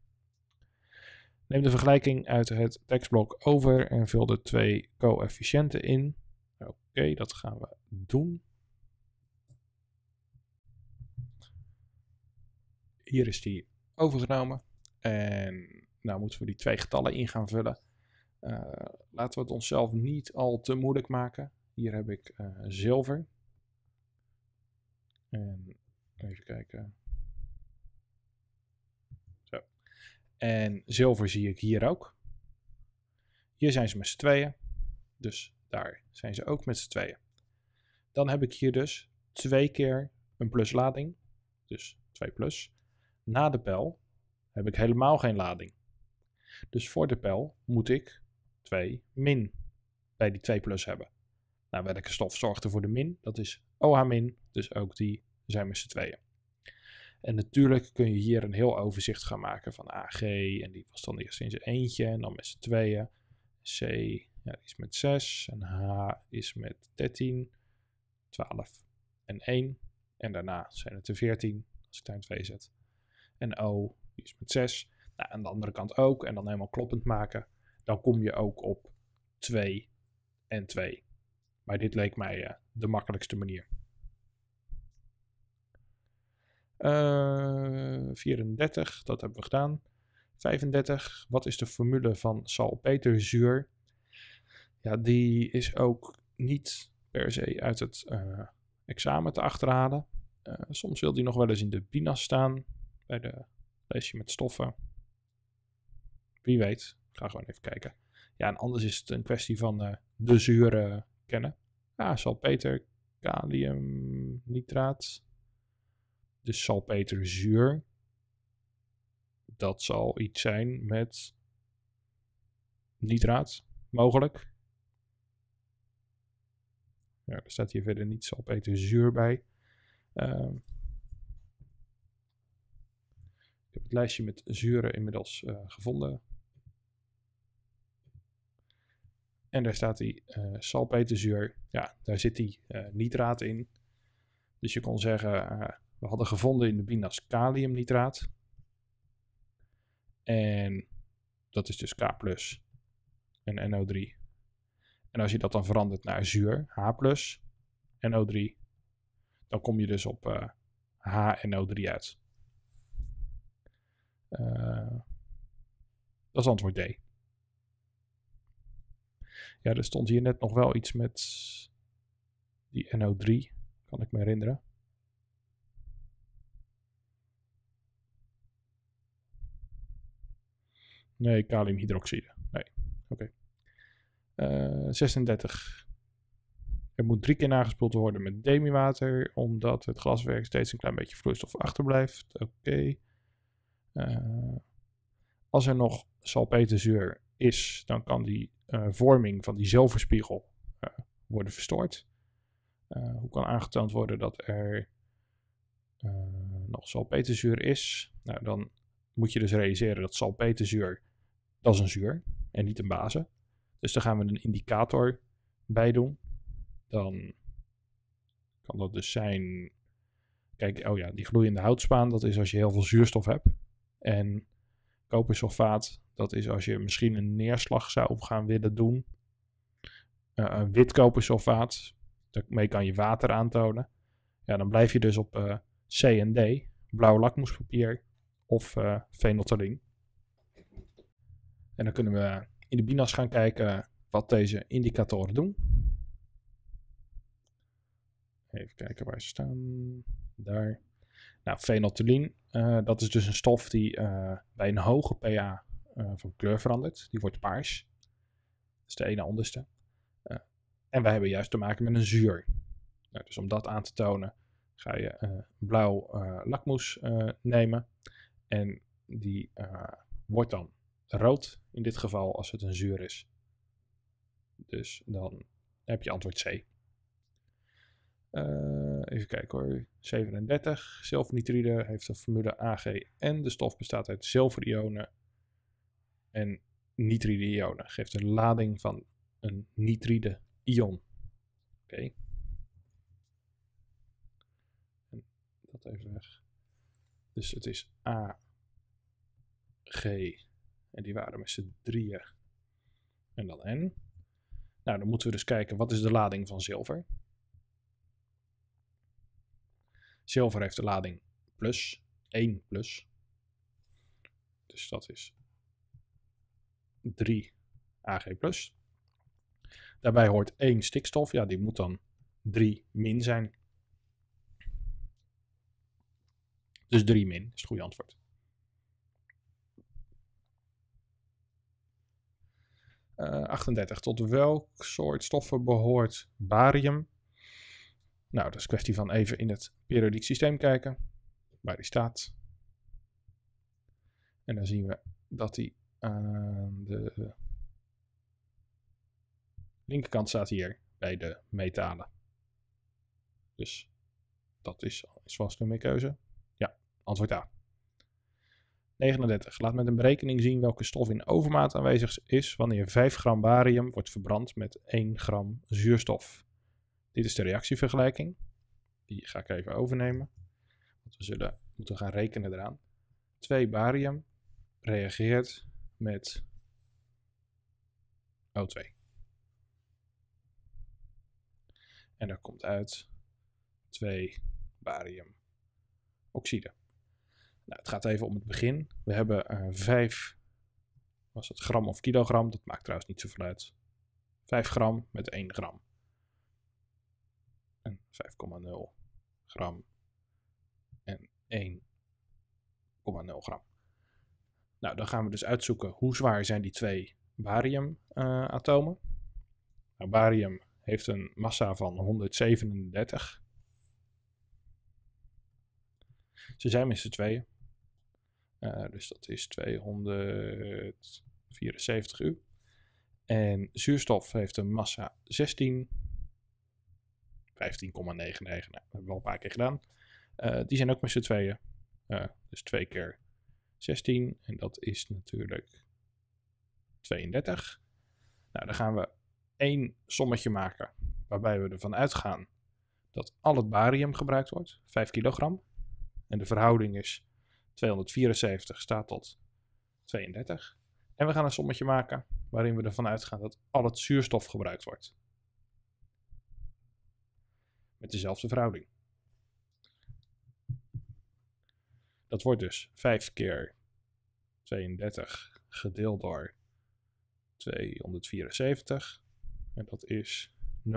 Neem de vergelijking uit het tekstblok over en vul de twee coëfficiënten in. Oké, dat gaan we doen. Hier is die overgenomen. En nou moeten we die twee getallen in gaan vullen. Eh, laten we het onszelf niet al te moeilijk maken. Hier heb ik eh, zilver. En even kijken. Zo. En zilver zie ik hier ook. Hier zijn ze met z'n tweeën. Dus daar zijn ze ook met z'n tweeën. Dan heb ik hier dus twee keer een pluslading. Dus 2 plus. Na de pijl heb ik helemaal geen lading. Dus voor de pijl moet ik 2 min bij die 2 plus hebben. Nou, welke stof zorgt er voor de min? Dat is OH min, dus ook die zijn met z'n tweeën. En natuurlijk kun je hier een heel overzicht gaan maken van AG, en die was dan eerst in zijn eentje, en dan met z'n tweeën. C ja, is met 6, en H is met 13, 12 en 1. En daarna zijn het er 14, als ik daar een 2 zet. En O, is met 6. Nou, aan de andere kant ook, en dan helemaal kloppend maken dan kom je ook op 2 en 2. Maar dit leek mij eh, de makkelijkste manier. 34, eh, dat hebben we gedaan. 35, wat is de formule van salpeterzuur? Ja, die is ook niet per se uit het eh, examen te achterhalen. soms wil die nog wel eens in de binas staan, bij de lesje met stoffen. Wie weet, ik ga gewoon even kijken. Ja, en anders is het een kwestie van eh, de zuren eh, kennen. Ja, salpeter, kalium, nitraat. Dus salpeterzuur. Dat zal iets zijn met nitraat, mogelijk. Ja, er staat hier verder niet salpeterzuur bij. Ehm, ik heb het lijstje met zuren inmiddels eh, gevonden. En daar staat die uh, salpeterzuur. Ja, daar zit die uh, nitraat in. Dus je kon zeggen, eh, we hadden gevonden in de binas kaliumnitraat. En dat is dus K+, en NO3. En als je dat dan verandert naar zuur, H+, NO3, dan kom je dus op en HNO3 uit. dat is antwoord D. Ja, er stond hier net nog wel iets met die NO3, kan ik me herinneren. Nee, kaliumhydroxide. Nee, oké. 36. Eh, er moet drie keer nagespoeld worden met demiwater, omdat het glaswerk steeds een klein beetje vloeistof achterblijft. Oké. Eh, als er nog salpeterzuur is, dan kan die eh, vorming van die zilverspiegel eh, worden verstoord? Eh, hoe kan aangetoond worden dat er nog salpeterzuur is? Nou, dan moet je dus realiseren dat salpeterzuur, dat is een zuur en niet een base. Dus daar gaan we een indicator bij doen. Dan kan dat dus zijn. Kijk, oh ja, die gloeiende houtspaan, dat is als je heel veel zuurstof hebt. En kopersulfaat dat is als je misschien een neerslag zou gaan willen doen. Uh, witkopersulfaat, daarmee kan je water aantonen. Ja, dan blijf je dus op uh, C en D, blauw lakmoespapier of uh, En dan kunnen we in de binas gaan kijken wat deze indicatoren doen. Even kijken waar ze staan. Daar. Nou, fenoltoline, dat is dus een stof die bij een hoge pH eh, van kleur verandert. Die wordt paars. Dat is de ene onderste. Eh, en wij hebben juist te maken met een zuur. Nou, dus om dat aan te tonen ga je eh, blauw lakmoes nemen. En die wordt dan rood in dit geval als het een zuur is. Dus dan heb je antwoord C. even kijken hoor. 37. Zilvernitride heeft de formule AgN. De stof bestaat uit zilverionen en nitride-ionen. Geeft een lading van een nitride-ion. Oké. Okay. Dat even weg. Dus het is A, G. En die waren met z'n drieën. En dan N. Nou, dan moeten we dus kijken, wat is de lading van zilver? Zilver heeft de lading plus, 1 plus. Dus dat is 3 Ag+. Daarbij hoort 1 stikstof, ja, die moet dan 3 min zijn. Dus 3 min is het goede antwoord. 38. Eh, Tot welk soort stoffen behoort barium? Nou, dat is kwestie van even in het periodiek systeem kijken, waar die staat. En dan zien we dat die aan ehm, de linkerkant staat hier bij de metalen. Dus dat is, is vast een keuze. Ja, antwoord A. 39. Laat met een berekening zien welke stof in overmaat aanwezig is wanneer 5 gram barium wordt verbrand met 1 gram zuurstof. Dit is de reactievergelijking. Die ga ik even overnemen. Want we zullen moeten gaan rekenen eraan. 2 barium reageert met O2. En daar komt uit 2 bariumoxide. Nou, het gaat even om het begin. We hebben uh, eh, 5, was dat gram of kilogram? Dat maakt trouwens niet zoveel uit. 5 gram met 1 gram. En 5,0 gram en 1,0 gram. Nou, dan gaan we dus uitzoeken hoe zwaar zijn die twee bariumatomen. Eh, nou, barium heeft een massa van 137. Ze zijn met z'n tweeën. Eh, dus dat is 274 U. En zuurstof heeft een massa 16. 15,99. dat hebben we al een paar keer gedaan. Eh, die zijn ook met z'n tweeën. dus twee keer 16 en dat is natuurlijk 32. Nou, dan gaan we één sommetje maken waarbij we ervan uitgaan dat al het barium gebruikt wordt, 5 kilogram. En de verhouding is 274 staat tot 32. En we gaan een sommetje maken waarin we ervan uitgaan dat al het zuurstof gebruikt wordt. Met dezelfde verhouding. Dat wordt dus 5 keer 32 gedeeld door 274. En dat is 0,58.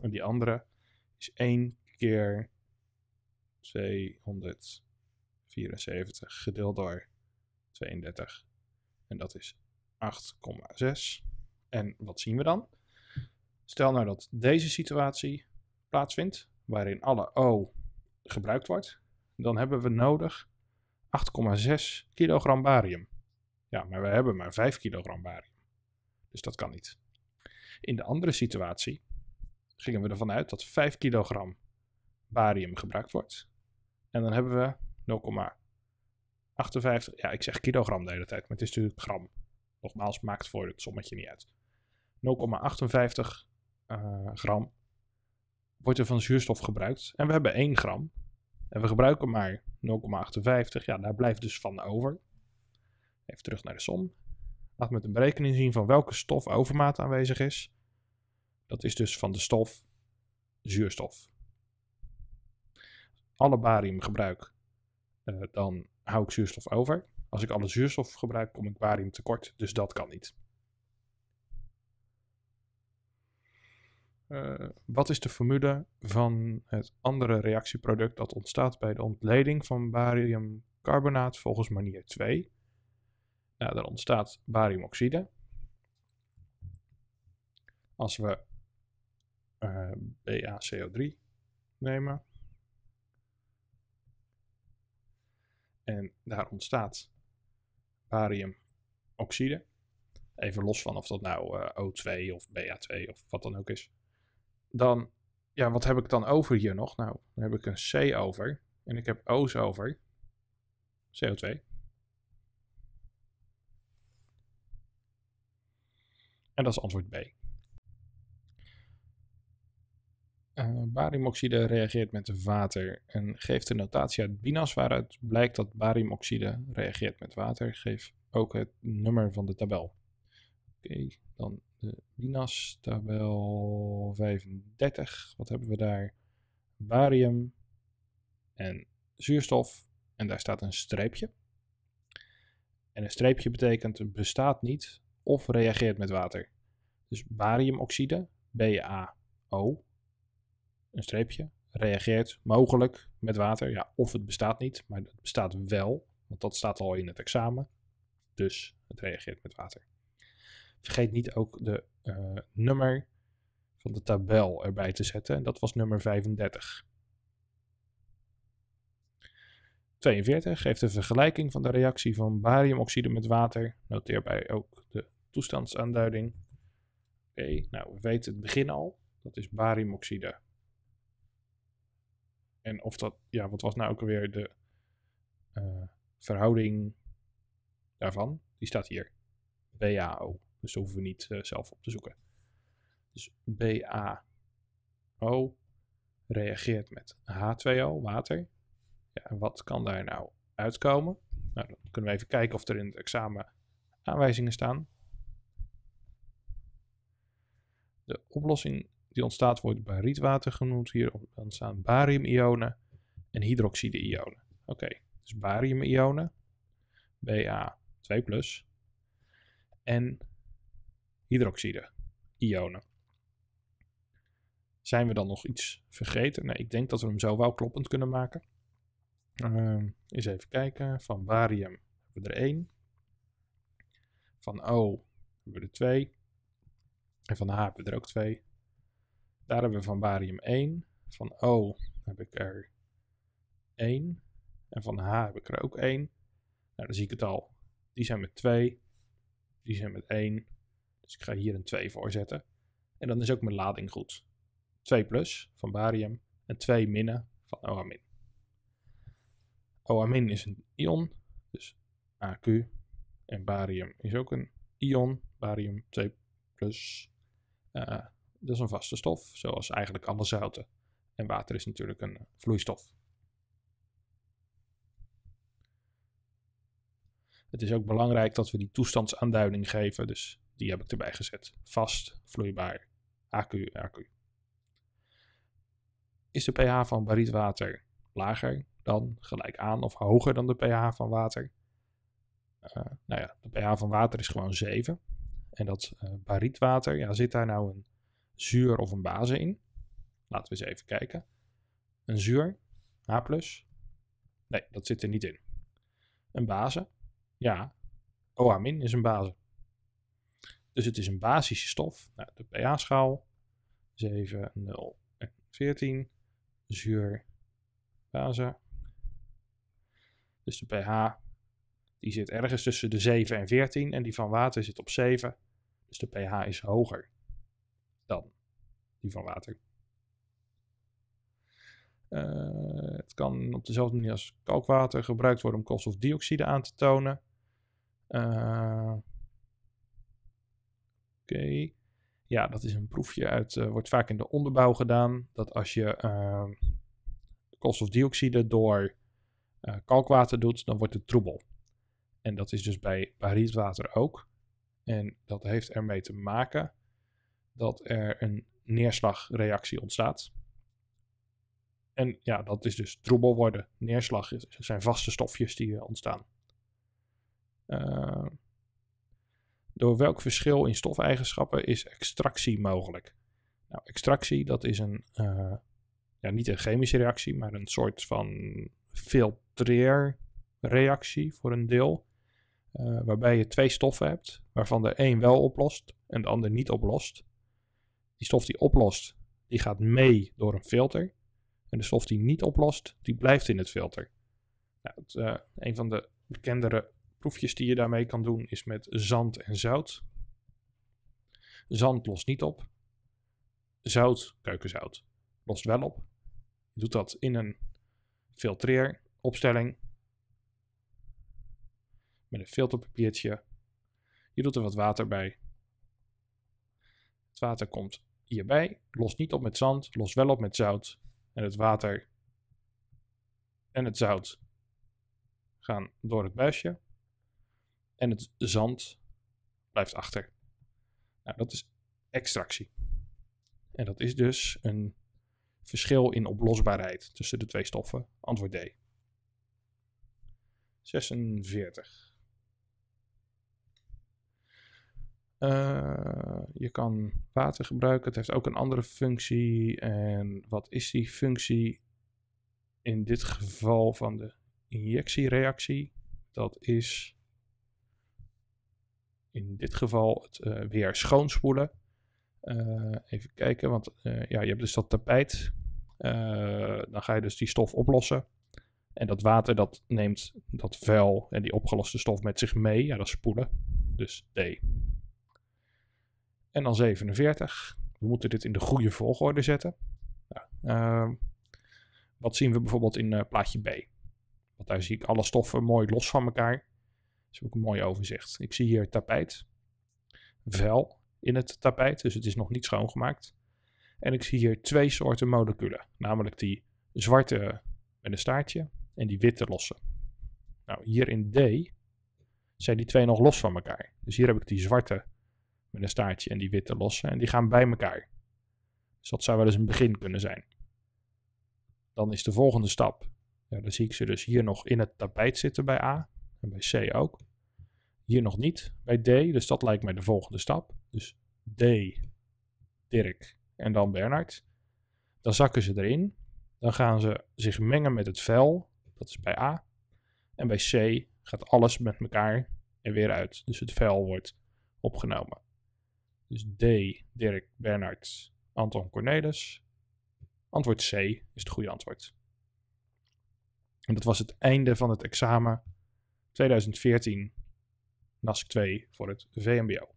En die andere is 1 keer 274 gedeeld door 32. En dat is 8,6. En wat zien we dan? Stel nou dat deze situatie plaatsvindt, waarin alle O gebruikt wordt, dan hebben we nodig 8,6 kilogram barium. Ja, maar we hebben maar 5 kilogram barium. Dus dat kan niet. In de andere situatie gingen we ervan uit dat 5 kilogram barium gebruikt wordt. En dan hebben we 0,58. Ja, ik zeg kilogram de hele tijd, maar het is natuurlijk gram. Nogmaals, maakt voor het sommetje niet uit. 0,58 eh, gram wordt er van zuurstof gebruikt. En we hebben 1 gram. En we gebruiken maar 0,58. Ja, daar blijft dus van over. Even terug naar de som. Laat met een berekening zien van welke stof overmaat aanwezig is. Dat is dus van de stof zuurstof. Alle barium gebruik, eh, dan hou ik zuurstof over. Als ik alle zuurstof gebruik, kom ik barium tekort, dus dat kan niet. Eh, wat is de formule van het andere reactieproduct dat ontstaat bij de ontleding van bariumcarbonaat volgens manier 2? Nou, daar ontstaat bariumoxide. Als we eh, BaCO3 nemen. En daar ontstaat bariumoxide. Even los van of dat nou eh, O2 of BA2 of wat dan ook is dan, ja, wat heb ik dan over hier nog? Nou, dan heb ik een C over en ik heb O's over. CO2. En dat is antwoord B. Eh, bariumoxide reageert met water en geeft de notatie uit BINAS waaruit blijkt dat bariumoxide reageert met water. Geef ook het nummer van de tabel. Oké, dan de Linas, tabel 35. Wat hebben we daar? Barium en zuurstof. En daar staat een streepje. En een streepje betekent bestaat niet of reageert met water. Dus bariumoxide, BaO, een streepje, reageert mogelijk met water. Ja, of het bestaat niet, maar het bestaat wel, want dat staat al in het examen. Dus het reageert met water. Vergeet niet ook de eh, nummer van de tabel erbij te zetten. En dat was nummer 35. 42 geeft een vergelijking van de reactie van bariumoxide met water. Noteer bij ook de toestandsaanduiding. Oké, nou we weten het begin al. Dat is bariumoxide. En of dat, ja, wat was nou ook alweer de eh, verhouding daarvan? Die staat hier. BAO. Dus dat hoeven we niet eh, zelf op te zoeken. Dus BaO reageert met H2O, water. Ja, en wat kan daar nou uitkomen? Nou, dan kunnen we even kijken of er in het examen aanwijzingen staan. De oplossing die ontstaat wordt barietwater genoemd hier. Dan staan bariumionen en hydroxide-ionen. Oké, dus bariumionen, Ba2+, en hydroxide ionen. Zijn we dan nog iets vergeten? Nou, ik denk dat we hem zo wel kloppend kunnen maken. Ehm, eens even kijken. Van barium hebben we er één. Van O hebben we er twee. En van H hebben we er ook twee. Daar hebben we van barium 1. Van O heb ik er 1. En van H heb ik er ook 1. Nou, dan zie ik het al. Die zijn met 2. Die zijn met 1. Dus ik ga hier een 2 voor zetten. En dan is ook mijn lading goed. 2 plus van barium en 2 minnen van oamin. Oamin is een ion, dus AQ. En barium is ook een ion, barium 2 plus. Eh, dat is een vaste stof, zoals eigenlijk alle zouten. En water is natuurlijk een eh, vloeistof. Het is ook belangrijk dat we die toestandsaanduiding geven. Dus die heb ik erbij gezet. Vast, vloeibaar, AQ, AQ. Is de pH van barietwater lager dan, gelijk aan of hoger dan de pH van water? Uh, nou ja, de pH van water is gewoon 7. En dat uh, eh, barietwater, ja, zit daar nou een zuur of een base in? Laten we eens even kijken. Een zuur, H+. Nee, dat zit er niet in. Een base? Ja, OH- is een base. Dus het is een basische stof. Nou, de pH-schaal 7, 0 en 14. Zuur, base. Dus de pH die zit ergens tussen de 7 en 14 en die van water zit op 7. Dus de pH is hoger dan die van water. Eh, het kan op dezelfde manier als kalkwater gebruikt worden om koolstofdioxide aan te tonen. Eh, Oké. Ja, dat is een proefje uit, uh, wordt vaak in de onderbouw gedaan. Dat als je ehm, koolstofdioxide door eh, kalkwater doet, dan wordt het troebel. En dat is dus bij, barietwater ook. En dat heeft ermee te maken dat er een neerslagreactie ontstaat. En ja, dat is dus troebel worden. Neerslag zijn vaste stofjes die eh, ontstaan. Uh, door welk verschil in stofeigenschappen is extractie mogelijk? Nou, extractie, dat is een, eh, ja, niet een chemische reactie, maar een soort van filtreerreactie voor een deel. Eh, waarbij je twee stoffen hebt, waarvan de een wel oplost en de ander niet oplost. Die stof die oplost, die gaat mee door een filter. En de stof die niet oplost, die blijft in het filter. Nou, het, eh, een van de bekendere proefjes die je daarmee kan doen is met zand en zout. Zand lost niet op. Zout, keukenzout, lost wel op. Je doet dat in een filtreeropstelling. Met een filterpapiertje. Je doet er wat water bij. Het water komt hierbij, lost niet op met zand, lost wel op met zout. En het water en het zout gaan door het buisje en het zand blijft achter. Nou, dat is extractie. En dat is dus een verschil in oplosbaarheid tussen de twee stoffen. Antwoord D. 46. Eh, je kan water gebruiken. Het heeft ook een andere functie. En wat is die functie in dit geval van de injectiereactie? Dat is in dit geval het eh, weer schoonspoelen. Eh, even kijken, want eh, ja, je hebt dus dat tapijt. dan ga je dus die stof oplossen. En dat water dat neemt dat vuil en die opgeloste stof met zich mee. Ja, dat is spoelen. Dus D. En dan 47. We moeten dit in de goede volgorde zetten. Ehm, wat zien we bijvoorbeeld in plaatje B? Want daar zie ik alle stoffen mooi los van elkaar is ook een mooi overzicht. Ik zie hier tapijt, Vel in het tapijt, dus het is nog niet schoongemaakt. En ik zie hier twee soorten moleculen, namelijk die zwarte met een staartje en die witte losse. Nou, hier in D zijn die twee nog los van elkaar. Dus hier heb ik die zwarte met een staartje en die witte losse en die gaan bij elkaar. Dus dat zou wel eens een begin kunnen zijn. Dan is de volgende stap. Ja, dan zie ik ze dus hier nog in het tapijt zitten bij A en bij C ook. Hier nog niet bij D, dus dat lijkt mij de volgende stap. Dus D, Dirk en dan Bernard. Dan zakken ze erin. Dan gaan ze zich mengen met het vel. Dat is bij A. En bij C gaat alles met elkaar er weer uit. Dus het vel wordt opgenomen. Dus D, Dirk, Bernard, Anton Cornelis. Antwoord C is het goede antwoord. En dat was het einde van het examen 2014, NASC 2 voor het VMBO.